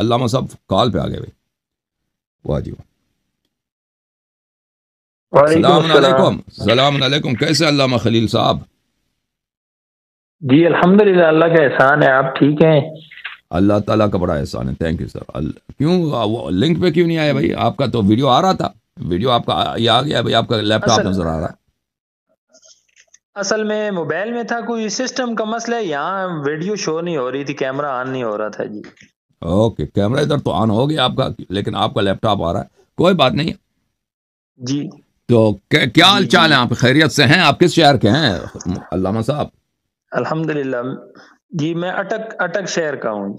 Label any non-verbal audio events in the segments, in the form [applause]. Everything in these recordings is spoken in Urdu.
اللہ صاحب کال پہ آ گئے جی السلام علیکم السلام علیکم کیسے اللہ خلیل صاحب جی الحمد اللہ کا احسان ہے آپ ٹھیک ہیں اللہ تعالیٰ کا بڑا احسان ہے سر کیوں لنک پہ کیوں نہیں آیا بھائی آپ کا تو ویڈیو ویڈیو آ رہا تھا آپ کا یہ بھائی آپ کا لیپ ٹاپ نظر آ رہا ہے موبائل میں تھا کوئی سسٹم کا مسئلہ یہاں ویڈیو شو نہیں ہو رہی تھی کیمرہ آن نہیں ہو رہا تھا جی اوکے کیمرہ ادھر تو آن ہو گیا آپ کا لیکن آپ کا لیپ ٹاپ آ رہا ہے کوئی بات نہیں جی تو کیا جی، جی۔ حال چال ہیں آپ خیریت سے ہیں آپ کس شہر کے ہیں علامہ صاحب الحمد للہ جی میں اٹک اٹک شہر کا ہوں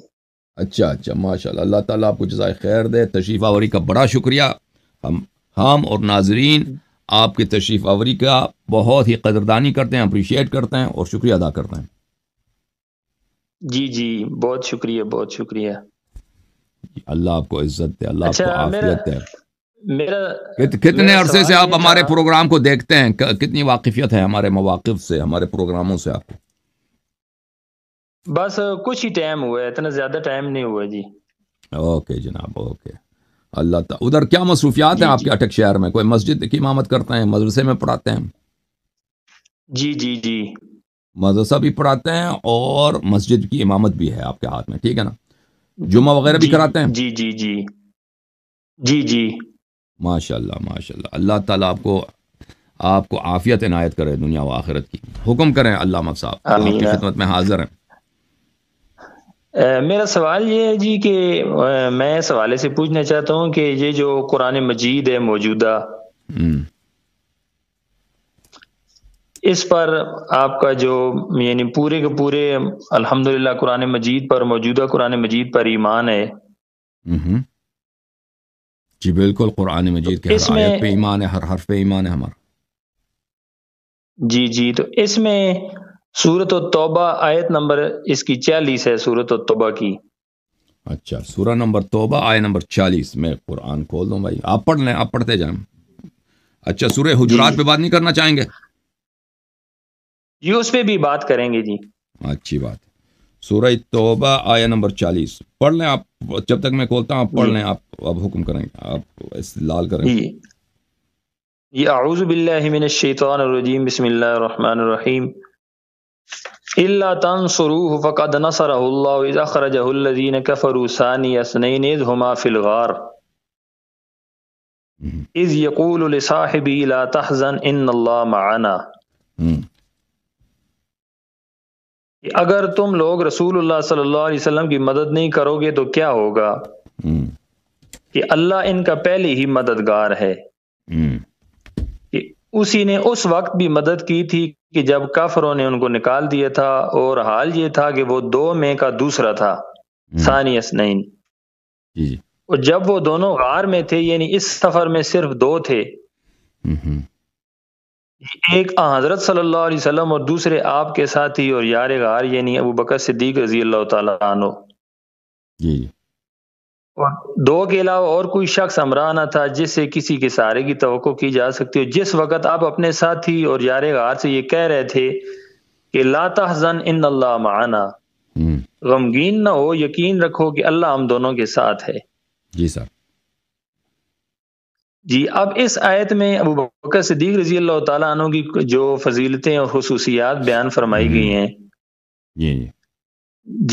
اچھا اچھا ماشاء اللہ اللہ تعالیٰ آپ کو جزائے خیر دے تشریف آوری کا بڑا شکریہ ہم ہم اور ناظرین آپ کی تشریف آوری کا بہت ہی قدردانی کرتے ہیں اپریشیٹ کرتے ہیں اور شکریہ ادا کرتے ہیں جی جی بہت شکریہ بہت شکریہ اللہ آپ کو عزت دے اللہ آپ اچھا، کو عافیت دے کتنے عرصے سے آپ ہمارے پروگرام کو دیکھتے ہیں کتنی واقفیت ہے ہمارے مواقف سے ہمارے پروگراموں سے آپ کو بس کچھ ہی ٹائم ہوا ہے اتنا زیادہ ٹائم نہیں ہوا جی اوکے جناب اوکے اللہ تعالیٰ ادھر کیا مصروفیات ہیں جی، آپ کے جی۔ اٹک شہر میں کوئی مسجد کی امامت کرتے ہیں مدرسے میں پڑھاتے ہیں جی جی جی مدرسہ بھی پڑھاتے ہیں اور مسجد کی امامت بھی ہے آپ کے ہاتھ میں ٹھیک ہے نا جمعہ وغیرہ بھی جی، کراتے ہیں جی جی جی جی جی ماشاء اللہ ماشاء اللہ اللہ تعالیٰ آپ کو آپ کو عافیت عنایت کرے دنیا و آخرت کی حکم کریں اللہ صاحب آپ کی خدمت میں حاضر ہیں میرا سوال یہ ہے جی کہ میں سوالے سے پوچھنا چاہتا ہوں کہ یہ جو قرآن مجید ہے موجودہ اس پر آپ کا جو یعنی پورے کے پورے الحمد للہ قرآن مجید پر موجودہ قرآن مجید پر ایمان ہے جی بالکل قرآن مجید کے ہر ہر آیت ایمان ایمان ہے ہے حرف ہمارا جی جی تو اس میں سورت و توبہ آیت نمبر اس کی چالیس ہے سورت و توبہ کی اچھا سورہ نمبر توبہ نمبر چالیس میں قرآن کھول دوں بھائی آپ پڑھ لیں آپ پڑھتے جائیں اچھا سورہ حجرات جی۔ پہ بات نہیں کرنا چاہیں گے جی اس پہ بھی بات کریں گے جی اچھی بات سورہ توبہ آیا نمبر چالیس پڑھ لیں آپ جب تک میں کھولتا ہوں آپ پڑھ جی۔ لیں آپ اب حکم کریں گے آپ استدلال کریں گے جی۔ یہ جی، اعوذ باللہ من الشیطان الرجیم بسم اللہ الرحمن الرحیم الا تنصروه فقد نصره الله اذا خرجه الذين كفروا ثاني اثنين اذ هما في الغار اذ يقول لصاحبه لا تحزن ان الله معنا اگر تم لوگ رسول اللہ صلی اللہ علیہ وسلم کی مدد نہیں کرو گے تو کیا ہوگا کہ اللہ ان کا پہلے ہی مددگار ہے کہ اسی نے اس وقت بھی مدد کی تھی کہ جب کافروں نے ان کو نکال دیا تھا اور حال یہ تھا کہ وہ دو میں کا دوسرا تھا ثانی اسنین جی۔ اور جب وہ دونوں غار میں تھے یعنی اس سفر میں صرف دو تھے ایک حضرت صلی اللہ علیہ وسلم اور دوسرے آپ کے ساتھی اور یار غار یعنی ابو بکر صدیق رضی اللہ تعالیٰ جی اور دو کے علاوہ اور کوئی شخص نہ تھا جس سے کسی کے سارے کی توقع کی جا سکتی ہو جس وقت آپ اپنے ساتھی اور یار غار سے یہ کہہ رہے تھے کہ لا تحزن ان اللہ معنا غمگین نہ ہو یقین رکھو کہ اللہ ہم دونوں کے ساتھ ہے جی سر جی اب اس آیت میں ابو بکر صدیق رضی اللہ تعالیٰ عنہ کی جو فضیلتیں اور خصوصیات بیان فرمائی گئی ہیں جی،, جی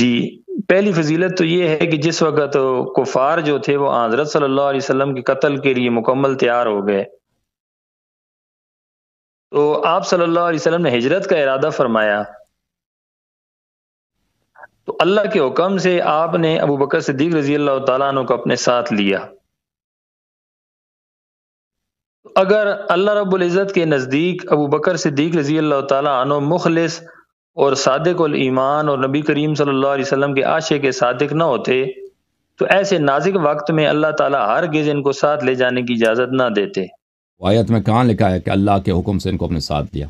جی پہلی فضیلت تو یہ ہے کہ جس وقت کفار جو تھے وہ حضرت صلی اللہ علیہ وسلم کے قتل کے لیے مکمل تیار ہو گئے تو آپ صلی اللہ علیہ وسلم نے ہجرت کا ارادہ فرمایا تو اللہ کے حکم سے آپ نے ابو بکر صدیق رضی اللہ تعالیٰ عنہ کو اپنے ساتھ لیا اگر اللہ رب العزت کے نزدیک ابو بکر صدیق رضی اللہ تعالیٰ عنہ مخلص اور صادق الایمان اور نبی کریم صلی اللہ علیہ وسلم کے عاشق کے صادق نہ ہوتے تو ایسے نازک وقت میں اللہ تعالیٰ ہر گز ان کو ساتھ لے جانے کی اجازت نہ دیتے آیت میں کہاں لکھا ہے کہ اللہ کے حکم سے ان کو اپنے ساتھ دیا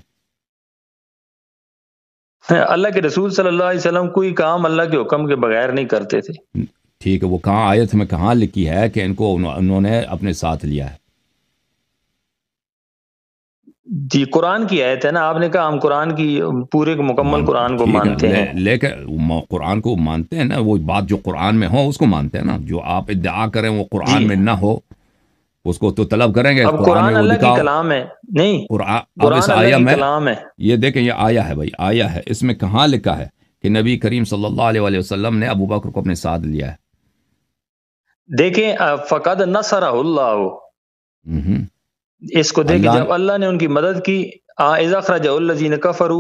اللہ کے رسول صلی اللہ علیہ وسلم کوئی کام اللہ کے حکم کے بغیر نہیں کرتے تھے ٹھیک ہے وہ کہاں آیت میں کہاں لکھی ہے کہ ان کو انہوں نے اپنے ساتھ لیا ہے جی قرآن کی آیت ہے نا آپ نے کہا ہم قرآن کی پورے مکمل قرآن کو مانتے ہیں قرآن کو مانتے ہیں نا وہ بات جو قرآن میں ہو اس کو مانتے ہیں نا جو آپ ادعا کریں وہ قرآن جی۔ میں نہ ہو اس کو تو طلب کریں گے قرآن اللہ کی کلام ہے نہیں قرآن کلام ہے یہ دیکھیں یہ آیا ہے بھائی آیا ہے اس میں کہاں لکھا ہے کہ نبی کریم صلی اللہ علیہ وسلم نے ابو بکر کو اپنے ساتھ لیا ہے دیکھیں فقد نصرہ اللہ اس کو دیکھ جب اللہ نے ان کی مدد کی کفرو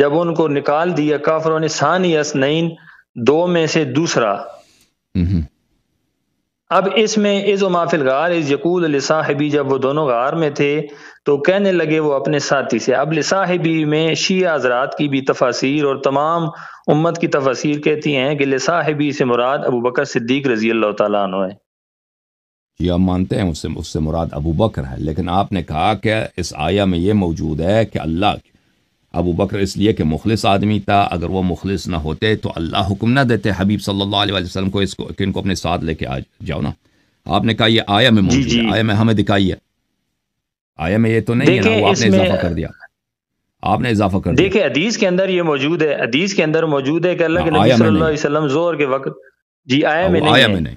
جب ان کو نکال دیا کافروں نے ثانی اسنین دو میں سے دوسرا اب اس میں از و مافل غار از یقول لاحبی جب وہ دونوں غار میں تھے تو کہنے لگے وہ اپنے ساتھی سے اب لصاحبی میں شیعہ حضرات کی بھی تفاصیر اور تمام امت کی تفاصیر کہتی ہیں کہ لصاحبی سے مراد ابو بکر صدیق رضی اللہ تعالیٰ عنہ ہے یا مانتے ہیں اس سے اس سے مراد ابو بکر ہے لیکن آپ نے کہا کہ اس آیا میں یہ موجود ہے کہ اللہ ابو بکر اس لیے کہ مخلص آدمی تھا اگر وہ مخلص نہ ہوتے تو اللہ حکم نہ دیتے حبیب صلی اللہ علیہ وسلم کو اس کو ان کو اپنے ساتھ لے کے آ جاؤ نا آپ نے کہا یہ آیا میں جی، موجود جی ہے آیا میں ہمیں دکھائیے آیا میں یہ تو نہیں ہے نا وہ آپ نے اضافہ کر دیا آپ نے اضافہ کر دیا دیکھیں حدیث کے اندر یہ موجود ہے حدیث کے اندر موجود ہے کہ اللہ کے نبی صلی اللہ علیہ وسلم زور کے وقت جی آیا میں نہیں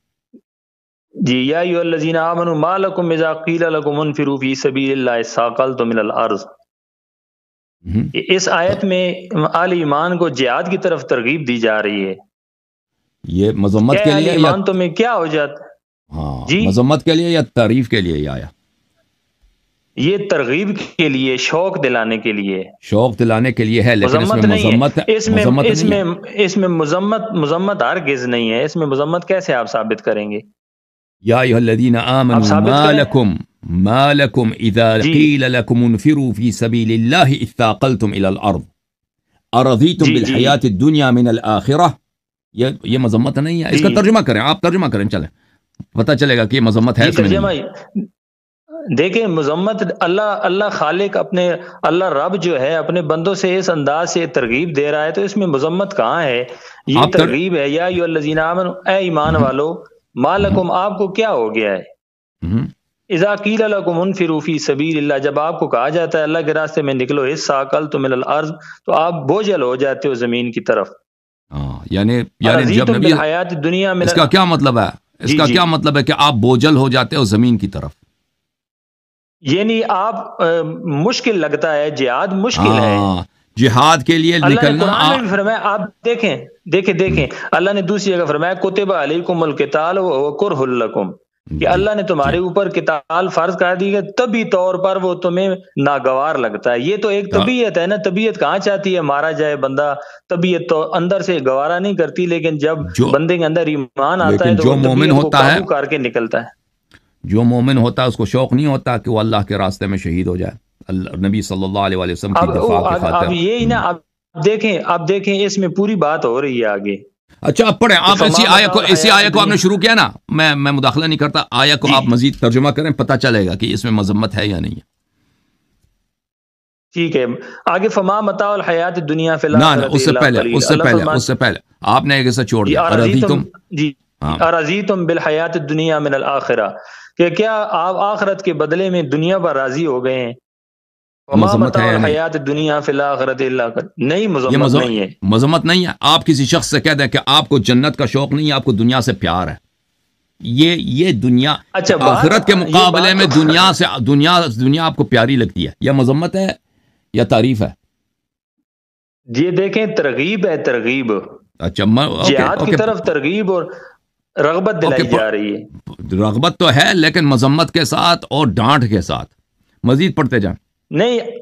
جی یا ایو الذین آمنوا ما لکم اذا قیل لکم انفرو فی سبیل اللہ ساقل تو من الارض اس آیت میں آل ایمان کو جہاد کی طرف ترغیب دی جا رہی ہے یہ مذمت کے لیے آل ایمان میں کیا ہو جاتا ہاں، جی مذمت کے لیے یا تعریف کے لیے آیا یہ ترغیب کے لیے شوق دلانے کے لیے شوق دلانے کے لیے ہے لیکن اس میں مذمت اس میں اس میں مذمت ہرگز نہیں ہے اس میں مذمت کیسے آپ ثابت کریں گے يا أيها الذين آمنوا ما لكم ما لكم إذا جی قيل لكم انفروا في سبيل الله اثاقلتم إلى الأرض ارضیتم جی بالحیات الدنیا من الاخرہ یہ مذمت نہیں ہے اس کا ترجمہ کریں آپ ترجمہ کریں چلیں پتہ چلے گا کہ یہ مذمت ہے جی، دیکھیں مذمت اللہ اللہ خالق اپنے اللہ رب جو ہے اپنے بندوں سے اس انداز سے ترغیب دے رہا ہے تو اس میں مذمت کہاں ہے یہ ترغیب ہے یا ایمان والو مالکم آپ کو کیا ہو گیا ہے اذا قیل لکم انفرو فی سبیل اللہ جب آپ کو کہا جاتا ہے اللہ کے راستے میں نکلو اس ساکل تو من الارض تو آپ بوجھل ہو جاتے ہو زمین کی طرف ہاں، یعنی یعنی جب نبی حیات دنیا میں اس کا کیا مطلب ہے اس جی، کا جی۔ کیا مطلب ہے کہ آپ بوجھل ہو جاتے ہو زمین کی طرف یعنی آپ مشکل لگتا ہے جہاد مشکل ہے ہاں، جہاد کے لیے نکلنا آپ فرمایا آپ دیکھیں دیکھیں دیکھیں اللہ نے دوسری جگہ فرمایا کتبہ علیکم القتال وکرہ لکم کہ جی، اللہ نے تمہارے جی۔ اوپر قتال فرض کر دی ہے تبھی طور پر وہ تمہیں ناگوار لگتا ہے یہ تو ایک ہاں۔ طبیعت ہے نا طبیعت کہاں چاہتی ہے مارا جائے بندہ طبیعت تو اندر سے گوارا نہیں کرتی لیکن جب بندے کے اندر ایمان آتا ہے تو جو مومن ہوتا ہے کر کے نکلتا ہے جو مومن ہوتا ہے اس کو شوق نہیں ہوتا کہ وہ اللہ کے راستے میں شہید ہو جائے نبی صلی اللہ علیہ وآلہ وسلم کی دفاع کے خاطر اب یہی نا اب دیکھیں اب دیکھیں اس میں پوری بات ہو رہی ہے آگے اچھا آپ پڑھیں آپ اسی آیا کو اسی آیا کو آپ نے شروع کیا نا میں میں مداخلہ نہیں کرتا آیا کو جی۔ آپ مزید ترجمہ کریں پتہ چلے گا کہ اس میں مذمت ہے یا نہیں ہے ٹھیک ہے آگے فما متا اور دنیا فی الحال اس سے پہلے اس سے پہلے اس سے پہلے آپ نے ایک ایسا چھوڑ دیا ارضی تم جی ارضی تم جی، ہاں۔ بالحیات دنیا من الاخرہ کہ کیا آپ آخرت کے بدلے میں دنیا پر راضی ہو گئے ہیں مذمت ہے دنیا فی کر نہیں مذمت نہیں ہے مذمت نہیں ہے آپ کسی شخص سے کہہ دیں کہ آپ کو جنت کا شوق نہیں ہے آپ کو دنیا سے پیار ہے یہ یہ دنیا اچھا آخرت کے مقابلے میں دنیا دنیا دنیا سے آپ کو پیاری لگتی ہے مذمت ہے یا تعریف ہے یہ دیکھیں ترغیب ہے ترغیب اچھا ترغیب اور رغبت دلائی جا رہی ہے رغبت تو ہے لیکن مذمت کے ساتھ اور ڈانٹ کے ساتھ مزید پڑھتے جائیں نہیں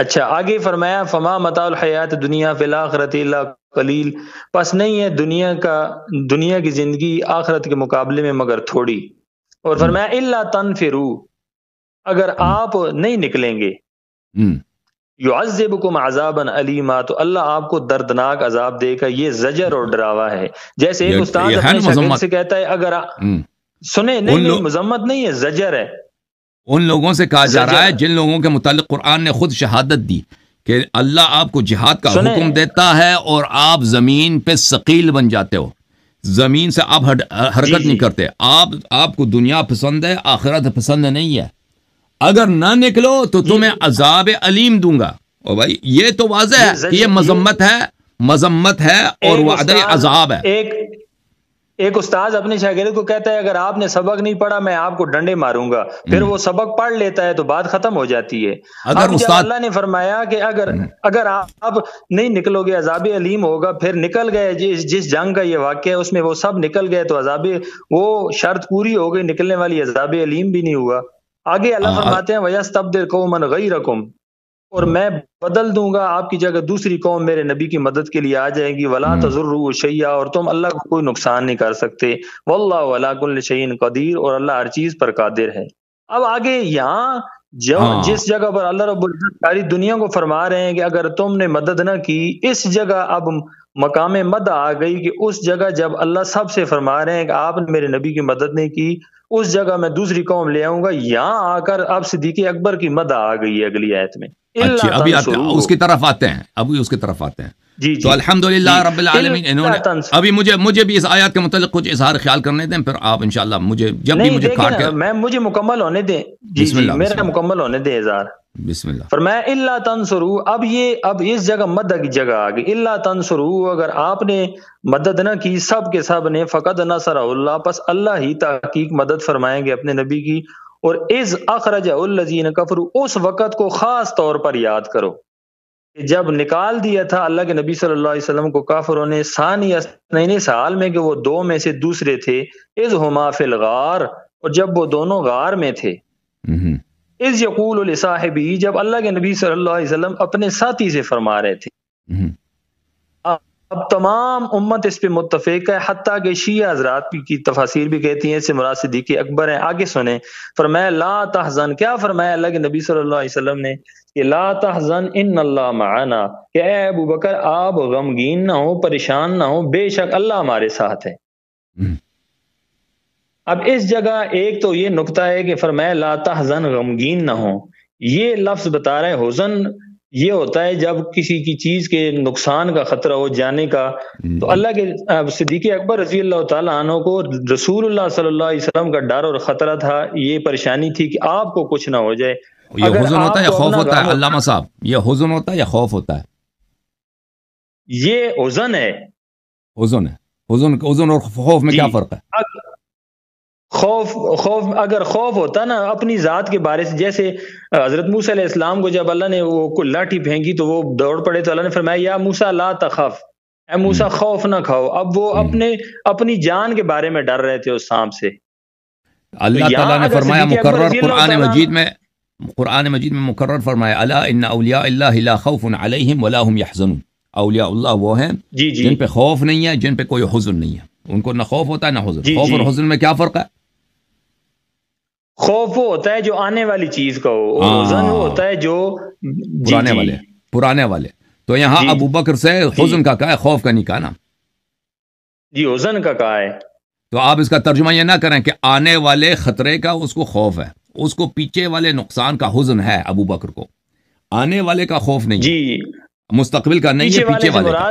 اچھا آگے فرمایا فما متا الحیات دنیا فی الخرت اللہ قلیل پس نہیں ہے دنیا کا دنیا کی زندگی آخرت کے مقابلے میں مگر تھوڑی اور فرمایا اللہ تن فرو اگر آپ نہیں نکلیں گے عذابا علیما تو اللہ آپ کو دردناک عذاب دے گا یہ زجر اور ڈراوا ہے جیسے ایک استاد اپنے سے کہتا ہے اگر سنیں نہیں مذمت نہیں ہے زجر ہے ان لوگوں سے کہا جا رہا ہے جن لوگوں کے متعلق قرآن نے خود شہادت دی کہ اللہ آپ کو جہاد کا حکم دیتا ہے اور آپ زمین پہ ثقیل بن جاتے ہو زمین سے آپ حرکت جی، نہیں جی۔ کرتے آپ آپ کو دنیا پسند ہے آخرت پسند نہیں ہے اگر نہ نکلو تو جی، تمہیں عذاب علیم دوں گا بھائی یہ تو واضح ہے کہ یہ مذمت ہے مذمت ہے اور وعدہ عذاب ہے ایک استاد اپنے شاگرد کو کہتا ہے اگر آپ نے سبق نہیں پڑھا میں آپ کو ڈنڈے ماروں گا پھر وہ سبق پڑھ لیتا ہے تو بات ختم ہو جاتی ہے اگر استاد اللہ نے فرمایا کہ اگر اگر آپ نہیں نکلو گے عذاب علیم ہوگا پھر نکل گئے جس جس جنگ کا یہ واقعہ ہے اس میں وہ سب نکل گئے تو عذاب وہ شرط پوری ہو گئی نکلنے والی عذاب علیم بھی نہیں ہوا آگے اللہ باتیں ویس تبدیل کو غیرکم اور میں بدل دوں گا آپ کی جگہ دوسری قوم میرے نبی کی مدد کے لیے آ جائے گی ولا تجر شیا اور تم اللہ کو کوئی نقصان نہیں کر سکتے واللہ ولا کل شعین قدیر اور اللہ ہر چیز پر قادر ہے اب آگے یہاں جو ہاں۔ جس جگہ پر اللہ رب ساری دنیا کو فرما رہے ہیں کہ اگر تم نے مدد نہ کی اس جگہ اب مقام مد آ گئی کہ اس جگہ جب اللہ سب سے فرما رہے ہیں کہ آپ نے میرے نبی کی مدد نہیں کی اس جگہ میں دوسری قوم لے آؤں گا یہاں آ کر اب صدیقی اکبر کی مد آ گئی ہے اگلی آیت میں اچھی ابھی آتے ہیں اس کی طرف آتے ہیں ابھی اس کی طرف آتے ہیں جی، جی۔ تو الحمدللہ رب العالمین انہوں نے ابھی مجھے مجھے بھی اس آیات کے متعلق کچھ اظہار خیال کرنے دیں پھر آپ انشاءاللہ مجھے جب بھی مجھے کھاٹ کر میں مجھے مکمل ہونے دیں جی، بسم اللہ میرا مکمل ہونے دیں اظہار بسم اللہ فرمایا اللہ تنصرو اب یہ اب اس جگہ مدد کی جگہ آگئی اللہ تنصرو اگر آپ نے مدد نہ کی سب کے سب نے فقد نصر اللہ پس اللہ ہی تحقیق مدد فرمائیں گے اپنے نبی کی اور از اخرج الزین کفر اس وقت کو خاص طور پر یاد کرو کہ جب نکال دیا تھا اللہ کے نبی صلی اللہ علیہ وسلم کو کافروں نے ثانی سال میں کہ وہ دو میں سے دوسرے تھے از ہما فل الغار اور جب وہ دونوں غار میں تھے از یقول الصاحبی جب اللہ کے نبی صلی اللہ علیہ وسلم اپنے ساتھی سے فرما رہے تھے اب تمام امت اس پہ متفق ہے حتیٰ کہ شیعہ حضرات کی تفاصیر بھی کہتی ہیں اس سے مراسدی کے اکبر ہیں آگے سنیں فرمایا لا تحزن کیا فرمایا اللہ کے نبی صلی اللہ علیہ وسلم نے کہ لا تحزن ان اللہ معنا کہ اے ابو بکر آپ غمگین نہ ہو پریشان نہ ہو بے شک اللہ ہمارے ساتھ ہے اب اس جگہ ایک تو یہ نقطہ ہے کہ فرمایا لا تحزن غمگین نہ ہو یہ لفظ بتا رہے ہیں حزن یہ ہوتا ہے جب کسی کی چیز کے نقصان کا خطرہ ہو جانے کا تو اللہ کے صدیق اکبر رضی اللہ تعالیٰ عنہ کو رسول اللہ صلی اللہ علیہ وسلم کا ڈر اور خطرہ تھا یہ پریشانی تھی کہ آپ کو کچھ نہ ہو جائے یہ ہوتا ہے یا خوف ہوتا ہے علامہ صاحب یہ حزن ہے یا خوف خوف ہوتا ہے ہے ہے یہ اور میں جی۔ کیا فرق ہے خوف خوف اگر خوف ہوتا نا اپنی ذات کے بارے سے جیسے حضرت موسیٰ علیہ السلام کو جب اللہ نے وہ لاٹھی پھینکی تو وہ دوڑ پڑے تو اللہ نے فرمایا یا موسیٰ لا تخف اے موسیٰ خوف نہ کھاؤ اب وہ اپنے اپنی جان کے بارے میں ڈر رہے تھے اس سام سے اللہ تعالیٰ نے فرمایا مقرر قرآن مجید میں قرآن مجید میں مقرر فرمایا الا ان اولیاء اللہ لا خوف علیہم ولا هم یحزنون اولیاء اللہ وہ ہیں جی، جی۔ جن پہ خوف نہیں ہے جن پہ کوئی حزن نہیں ہے ان کو نہ خوف ہوتا ہے نہ حزن جی، خوف اور حزن میں کیا فرق ہے خوف وہ ہوتا ہے جو آنے والی چیز کا ہو اور ہاں۔ حزن وہ ہوتا ہے جو جی پرانے جی والے پرانے والے تو یہاں جی ابو بکر سے جی۔ حزن کا کہا ہے خوف کا نہیں کہا نا جی حزن کا کہا ہے تو آپ اس کا ترجمہ یہ نہ کریں کہ آنے والے خطرے کا اس کو خوف ہے اس کو پیچھے والے نقصان کا حزن ہے ابو بکر کو آنے والے کا خوف نہیں جی مستقبل کا نہیں ہے پیچھے والے کا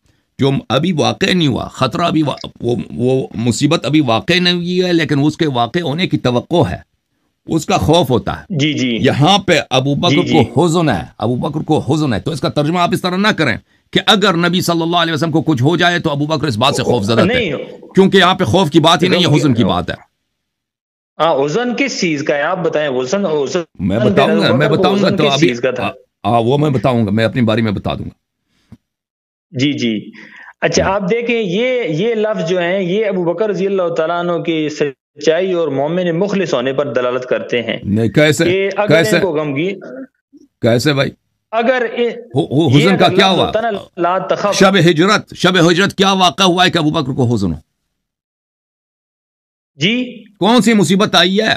جو ابھی واقع نہیں ہوا خطرہ ابھی وا... وہ... وہ مصیبت ابھی واقع نہیں ہوئی ہے لیکن اس کے واقع ہونے کی توقع ہے اس کا خوف ہوتا ہے جی جی یہاں پہ ابو بکر جی،, جی کو حزن ہے ابو بکر کو حزن ہے تو اس کا ترجمہ آپ اس طرح نہ کریں کہ اگر نبی صلی اللہ علیہ وسلم کو کچھ ہو جائے تو ابو بکر اس بات سے خوف زدہ نہیں کیونکہ یہاں پہ خوف کی بات ہی نہیں ہے حزن کی بات ہے حزن کس چیز کا ہے آپ بتائیں حزن میں بتاؤں گا میں بتاؤں گا تو ابھی ہاں وہ میں بتاؤں گا میں اپنی باری میں بتا دوں گا جی جی اچھا ہاں۔ آپ دیکھیں یہ یہ لفظ جو ہیں یہ ابو بکر رضی اللہ تعالیٰ عنہ کی سچائی اور مومن مخلص ہونے پر دلالت کرتے ہیں کیسے کیسے کو غم کیسے بھائی اگر حزن کا کیا ہوا شب ہجرت شب ہجرت کیا واقع ہوا ہے کہ ابو بکر کو حزن ہو جی کون سی مصیبت آئی ہے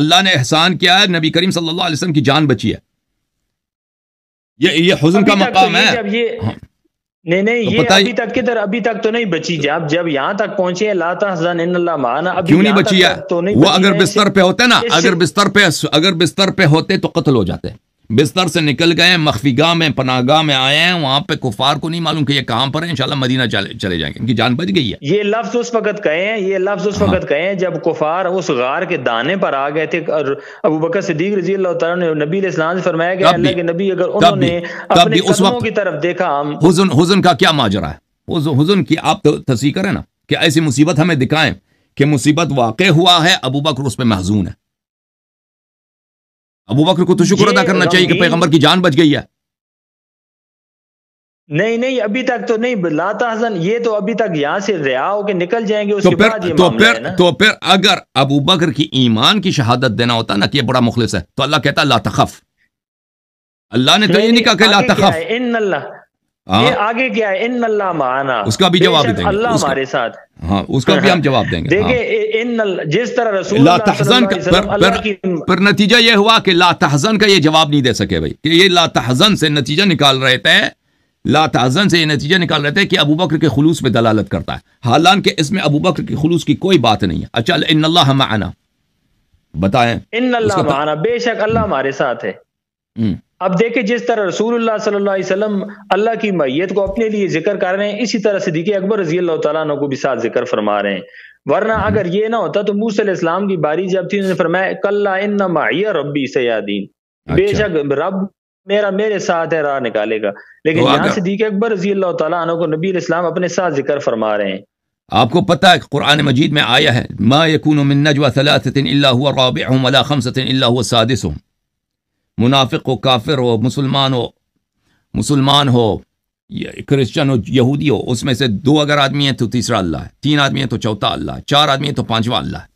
اللہ نے احسان کیا ہے نبی کریم صلی اللہ علیہ وسلم کی جان بچی ہے یہ یہ حزن کا مقام ہے نہیں نہیں یہ ابھی تک کی طرح ابھی تک تو نہیں بچی جی آپ جب یہاں تک پہنچے لا تحزن ان اللہ تعزن کیوں نہیں بچی ہے وہ اگر بستر پہ ہوتے نا اگر بستر پہ اگر بستر پہ ہوتے تو قتل ہو جاتے بستر سے نکل گئے ہیں مخفی گاہ میں پناہ گاہ میں آئے ہیں وہاں پہ کفار کو نہیں معلوم کہ یہ کہاں پر ہیں انشاءاللہ مدینہ چلے جائیں گے ان کی جان بچ گئی ہے یہ لفظ اس وقت کہے ہیں یہ لفظ اس ہاں۔ وقت کہے ہیں جب کفار اس غار کے دانے پر آ گئے تھے اور ابو بکر صدیق رضی اللہ تعالیٰ نے نبی علیہ السلام سے فرمایا کہ اللہ کے نبی اگر انہوں نے اپنے قدموں کی طرف دیکھا ہم حزن, حزن کا کیا ماجرہ ہے حزن کی آپ تصحیح کریں نا کہ ایسی مصیبت ہمیں دکھائیں کہ مصیبت واقع ہوا ہے ابو بکر اس پہ محزون ہے ابو بکر کو تو شکر ادا کرنا چاہیے کہ پیغمبر کی جان بچ گئی ہے نہیں نہیں ابھی تک تو نہیں لا تحزن یہ تو ابھی تک یہاں سے رہا ہو کے نکل جائیں گے اس تو تو کے پھر پھر اگر ابو بکر کی ایمان کی شہادت دینا ہوتا نا کہ یہ بڑا مخلص ہے تو اللہ کہتا لا تخف اللہ نے تو یہ نہیں کہا کہ لا تخف ان اللہ آگے کیا ہے اس کا بھی جواب دیں اللہ ہمارے پر نتیجہ یہ ہوا کہ لا تحزن کا یہ جواب نہیں دے سکے کہ یہ لا تحزن سے نتیجہ نکال رہے تھے لا تحزن سے یہ نتیجہ نکال رہے تھے کہ ابو بکر کے خلوص پہ دلالت کرتا ہے حالانکہ اس میں ابو بکر کے خلوص کی کوئی بات نہیں ہے اچھا ان اللہ معنا بتائیں ان اللہ معنا بے شک اللہ ہمارے ساتھ ہے اب دیکھیں جس طرح رسول اللہ صلی اللہ علیہ وسلم اللہ کی میت کو اپنے لیے ذکر کر رہے ہیں اسی طرح صدیق اکبر رضی اللہ تعالیٰ عنہ کو بھی ساتھ ذکر فرما رہے ہیں ورنہ اگر یہ نہ ہوتا تو موسیٰ علیہ السلام کی باری جب تھی انہوں نے فرمایا کلا انما عی ربی سیادین اچھا۔ بے شک رب میرا میرے ساتھ ہے راہ نکالے گا لیکن یہاں صدیق اکبر رضی اللہ تعالیٰ عنہ کو نبی علیہ السلام اپنے ساتھ ذکر فرما رہے ہیں آپ کو پتہ ہے قرآن مجید میں آیا ہے ما یکون من نجوہ ثلاثت الا ہوا رابعہم ولا خمسة الا ہوا سادسہم منافق ہو کافر ہو مسلمان ہو مسلمان ہو کرسچن ہو یہودی ہو اس میں سے دو اگر آدمی ہیں تو تیسرا اللہ ہے تین آدمی ہیں تو چوتھا اللہ ہے چار آدمی ہیں تو پانچواں اللہ ہے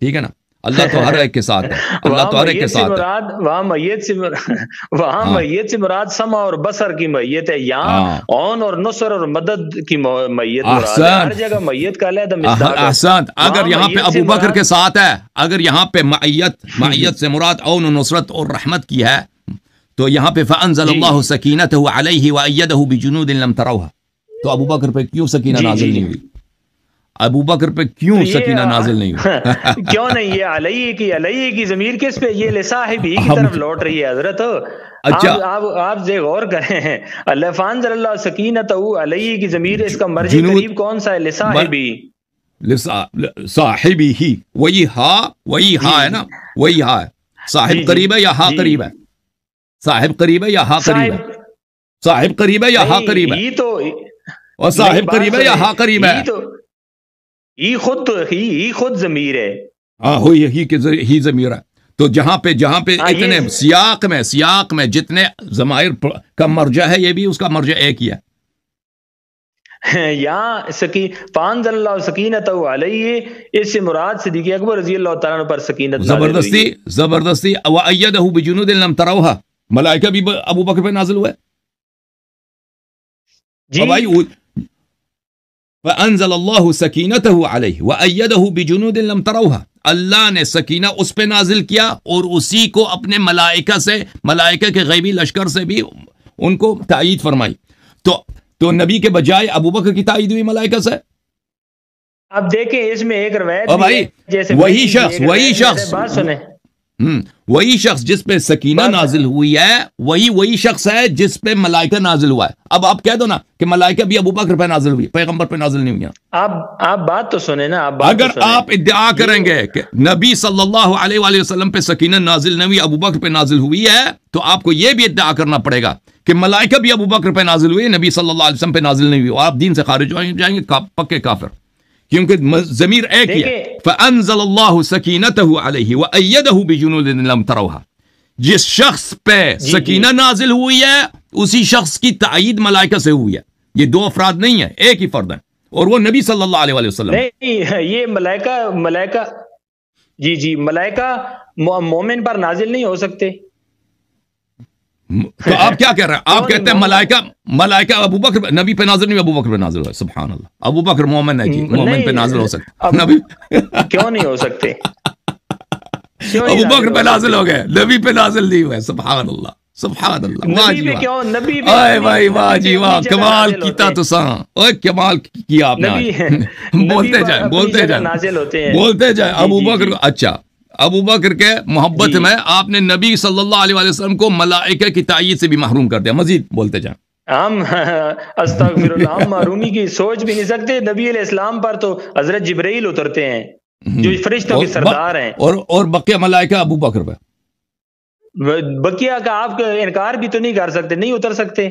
ٹھیک ہے نا اللہ تو ہر ایک کے ساتھ ہے [laughs] اللہ تو ہر ایک کے ساتھ مراد وہاں میت سے [laughs] وہاں ہاں۔ میت سے مراد سما اور بسر کی میت ہے یہاں اون ہاں۔ اور نصر اور مدد کی میت مراد ہے ہر جگہ میت کا علیحدہ مصداق احسان اگر یہاں پہ ابو بکر کے ساتھ ہے اگر یہاں پہ معیت [laughs] معیت سے مراد اون و نصرت اور رحمت کی ہے تو یہاں پہ فانزل جی۔ اللہ سکینتہ علیہ وایدہ بجنود لم تروها تو ابو بکر پہ کیوں سکینہ جی، نازل جی، نہیں ہوئی ابو بکر پہ کیوں سکینہ نازل نہیں ہوئی [laughs] کیوں نہیں یہ علیہ کی علیہ کی ضمیر کس پہ یہ لصاحب ہی کی طرف لوٹ رہی ہے حضرت اچھا آپ آپ سے غور کریں اللہ فان ذر اللہ سکینہ تو علیہ کی ضمیر اس کا مرجع قریب کون سا ہے لصاحب صاحبی صاحب ہی وہی ہا وہی ہا ہے نا وہی ہا ہے صاحب جی، جی۔ قریب ہے یا ہا جی۔ قریب ہے صاحب قریب ہے یا ہا قریب ہے صاحب قریب ہے یا ہا قریب ہے اور صاحب قریب ہے یا ہا قریب ہے ہی خود تو ہی, ہی خود ضمیر ہے ہاں ہو ہی کہ ہی ضمیر ہے تو جہاں پہ جہاں پہ ہاں، اتنے سیاق میں سیاق میں جتنے ضمائر کا مرجع ہے یہ بھی اس کا مرجع ایک ہی ہے [laughs] یا سکی فانز اللہ سکینت علیہ اس سے مراد صدیق اکبر رضی اللہ تعالیٰ پر سکینت زبردستی زبردستی وَأَيَّدَهُ بِجُنُودِ لَمْ تَرَوْهَا ملائکہ بھی ابو بکر پہ نازل ہوئے جی بجنود لم تروها اللہ نے سکینہ اس پہ نازل کیا اور اسی کو اپنے ملائکہ سے ملائکہ کے غیبی لشکر سے بھی ان کو تائید فرمائی تو تو نبی کے بجائے ابوبکر کی تائید ہوئی ملائکہ سے اب دیکھیں اس میں ایک روایت وہی شخص وہی شخص وہی شخص جس پہ سکینہ نازل ہوئی ہے وہی وہی شخص ہے جس پہ ملائکہ نازل ہوا ہے اب آپ کہہ دو نا کہ ملائکہ بھی ابو بکر پہ نازل ہوئی پیغمبر پہ نازل نہیں ہوئی آپ آپ بات تو سنیں نا اگر آپ ادعا کریں گے کہ نبی صلی اللہ علیہ وآلہ وسلم پہ سکینہ نازل نہیں ہوئی ابو بکر پہ نازل ہوئی ہے تو آپ کو یہ بھی ادعا کرنا پڑے گا کہ ملائکہ بھی ابو بکر پہ نازل ہوئی نبی صلی اللہ علیہ وسلم پہ نازل نہیں ہوئی آپ دین سے خارج ہو جائیں گے پکے کافر کیونکہ ضمیر اے کیا فَأَنزَلَ اللَّهُ سَكِينَتَهُ عَلَيْهِ وَأَيَّدَهُ بِجُنُودٍ لَمْ تَرَوْهَا جس شخص پہ جی، جی۔ سکینہ نازل ہوئی ہے اسی شخص کی تعیید ملائکہ سے ہوئی ہے یہ دو افراد نہیں ہیں ایک ہی فرد ہیں اور وہ نبی صلی اللہ علیہ وسلم نہیں یہ ملائکہ ملائکہ جی جی ملائکہ مومن پر نازل نہیں ہو سکتے تو [laughs] آپ کیا کہہ رہے ہیں آپ کہتے ہیں ملائکہ ملائکہ ابو بکر نبی پہ نازل نہیں ابو بکر پہ نازل ہوئے سبحان اللہ ابو بکر مومن ہے جی مومن پہ نازل ہو سکتا نبی [laughs] کیوں نہیں ہو سکتے ابو بکر پہ نازل ہو گئے نبی پہ نازل نہیں ہوئے سبحان اللہ سبحان اللہ نبی جی کیوں نبی بھائی واہ جی واہ کمال کیتا تو سا اوے کمال کیا آپ نے [laughs] بولتے جائیں بولتے جائیں بولتے جائیں ابو جی، بکر جی۔ اچھا ابو بکر کے محبت جی۔ میں آپ نے نبی صلی اللہ علیہ وسلم کو ملائکہ کی تائید سے بھی محروم کر دیا مزید بولتے جائیں ہم [laughs] محرومی کی سوچ بھی نہیں سکتے نبی علیہ السلام پر تو حضرت جبرائیل اترتے ہیں جو فرشتوں کے سردار ہیں اور بقیہ ملائکہ ابو بکر پہ آپ کا انکار بھی تو نہیں کر سکتے نہیں اتر سکتے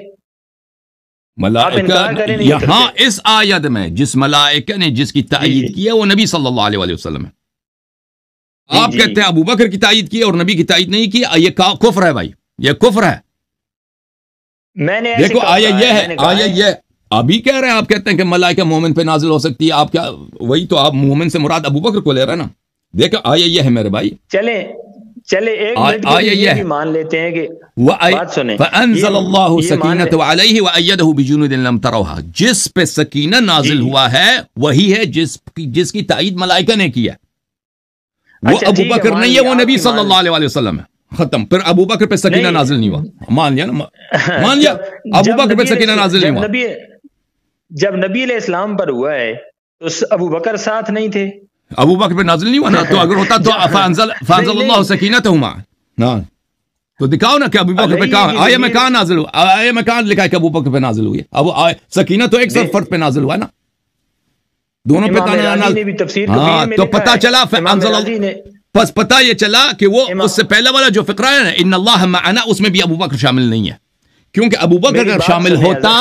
ملائکہ یہاں اس آیت میں جس ملائکہ نے جس کی تائید جی، جی۔ کیا وہ نبی صلی اللہ علیہ وسلم ہے آپ جی, جی۔ کہتے ہیں ابو بکر کی تائید کی اور نبی کی تائید نہیں کی یہ کفر ہے بھائی یہ کفر ہے میں نے دیکھو آیا یہ ہے آیا یہ ابھی کہہ رہے ہیں آپ کہتے ہیں کہ ملائکہ مومن پہ نازل ہو سکتی ہے آپ کیا وہی تو آپ مومن سے مراد ابو بکر کو لے رہے ہیں نا دیکھو آیا یہ ہے میرے بھائی چلے چلے ایک منٹ یہ بھی مان لیتے ہیں کہ بات سنیں اللہ سکینت جس پہ سکینہ نازل جی، ہوا ہے وہی ہے جس کی تائید ملائکہ نے کیا ہے وہ اچھا، ابو بکر نہیں ہے وہ نبی صلی اللہ علیہ وسلم ہے ختم پھر ابو بکر پہ سکینہ نازل نہیں ہوا مان لیا نا مان [laughs] لیا ابو بکر پہ سکینہ نازل نہیں ہوا جب نبی علیہ السلام پر ہوا ہے تو ابو بکر ساتھ نہیں تھے ابو بکر پہ نازل نہیں ہوا نا تو اگر ہوتا تو [laughs] فانزل اللہ سکینہ تو ہوں تو دکھاؤ نا کہ ابو بکر پہ کہاں آئے میں کہاں نازل ہوا آئے میں کہاں لکھا ہے کہ ابو بکر پہ نازل ہوئی ہے سکینہ تو ایک سر فرد پہ نازل ہوا ہے نا دونوں پہ تانے ہاں تو پتا چلا پس پتا یہ چلا کہ وہ اس سے پہلا والا جو فقرہ ہے ان اللہ معنا اس میں بھی ابو بکر شامل نہیں ہے کیونکہ ابو بکر اگر شامل ہوتا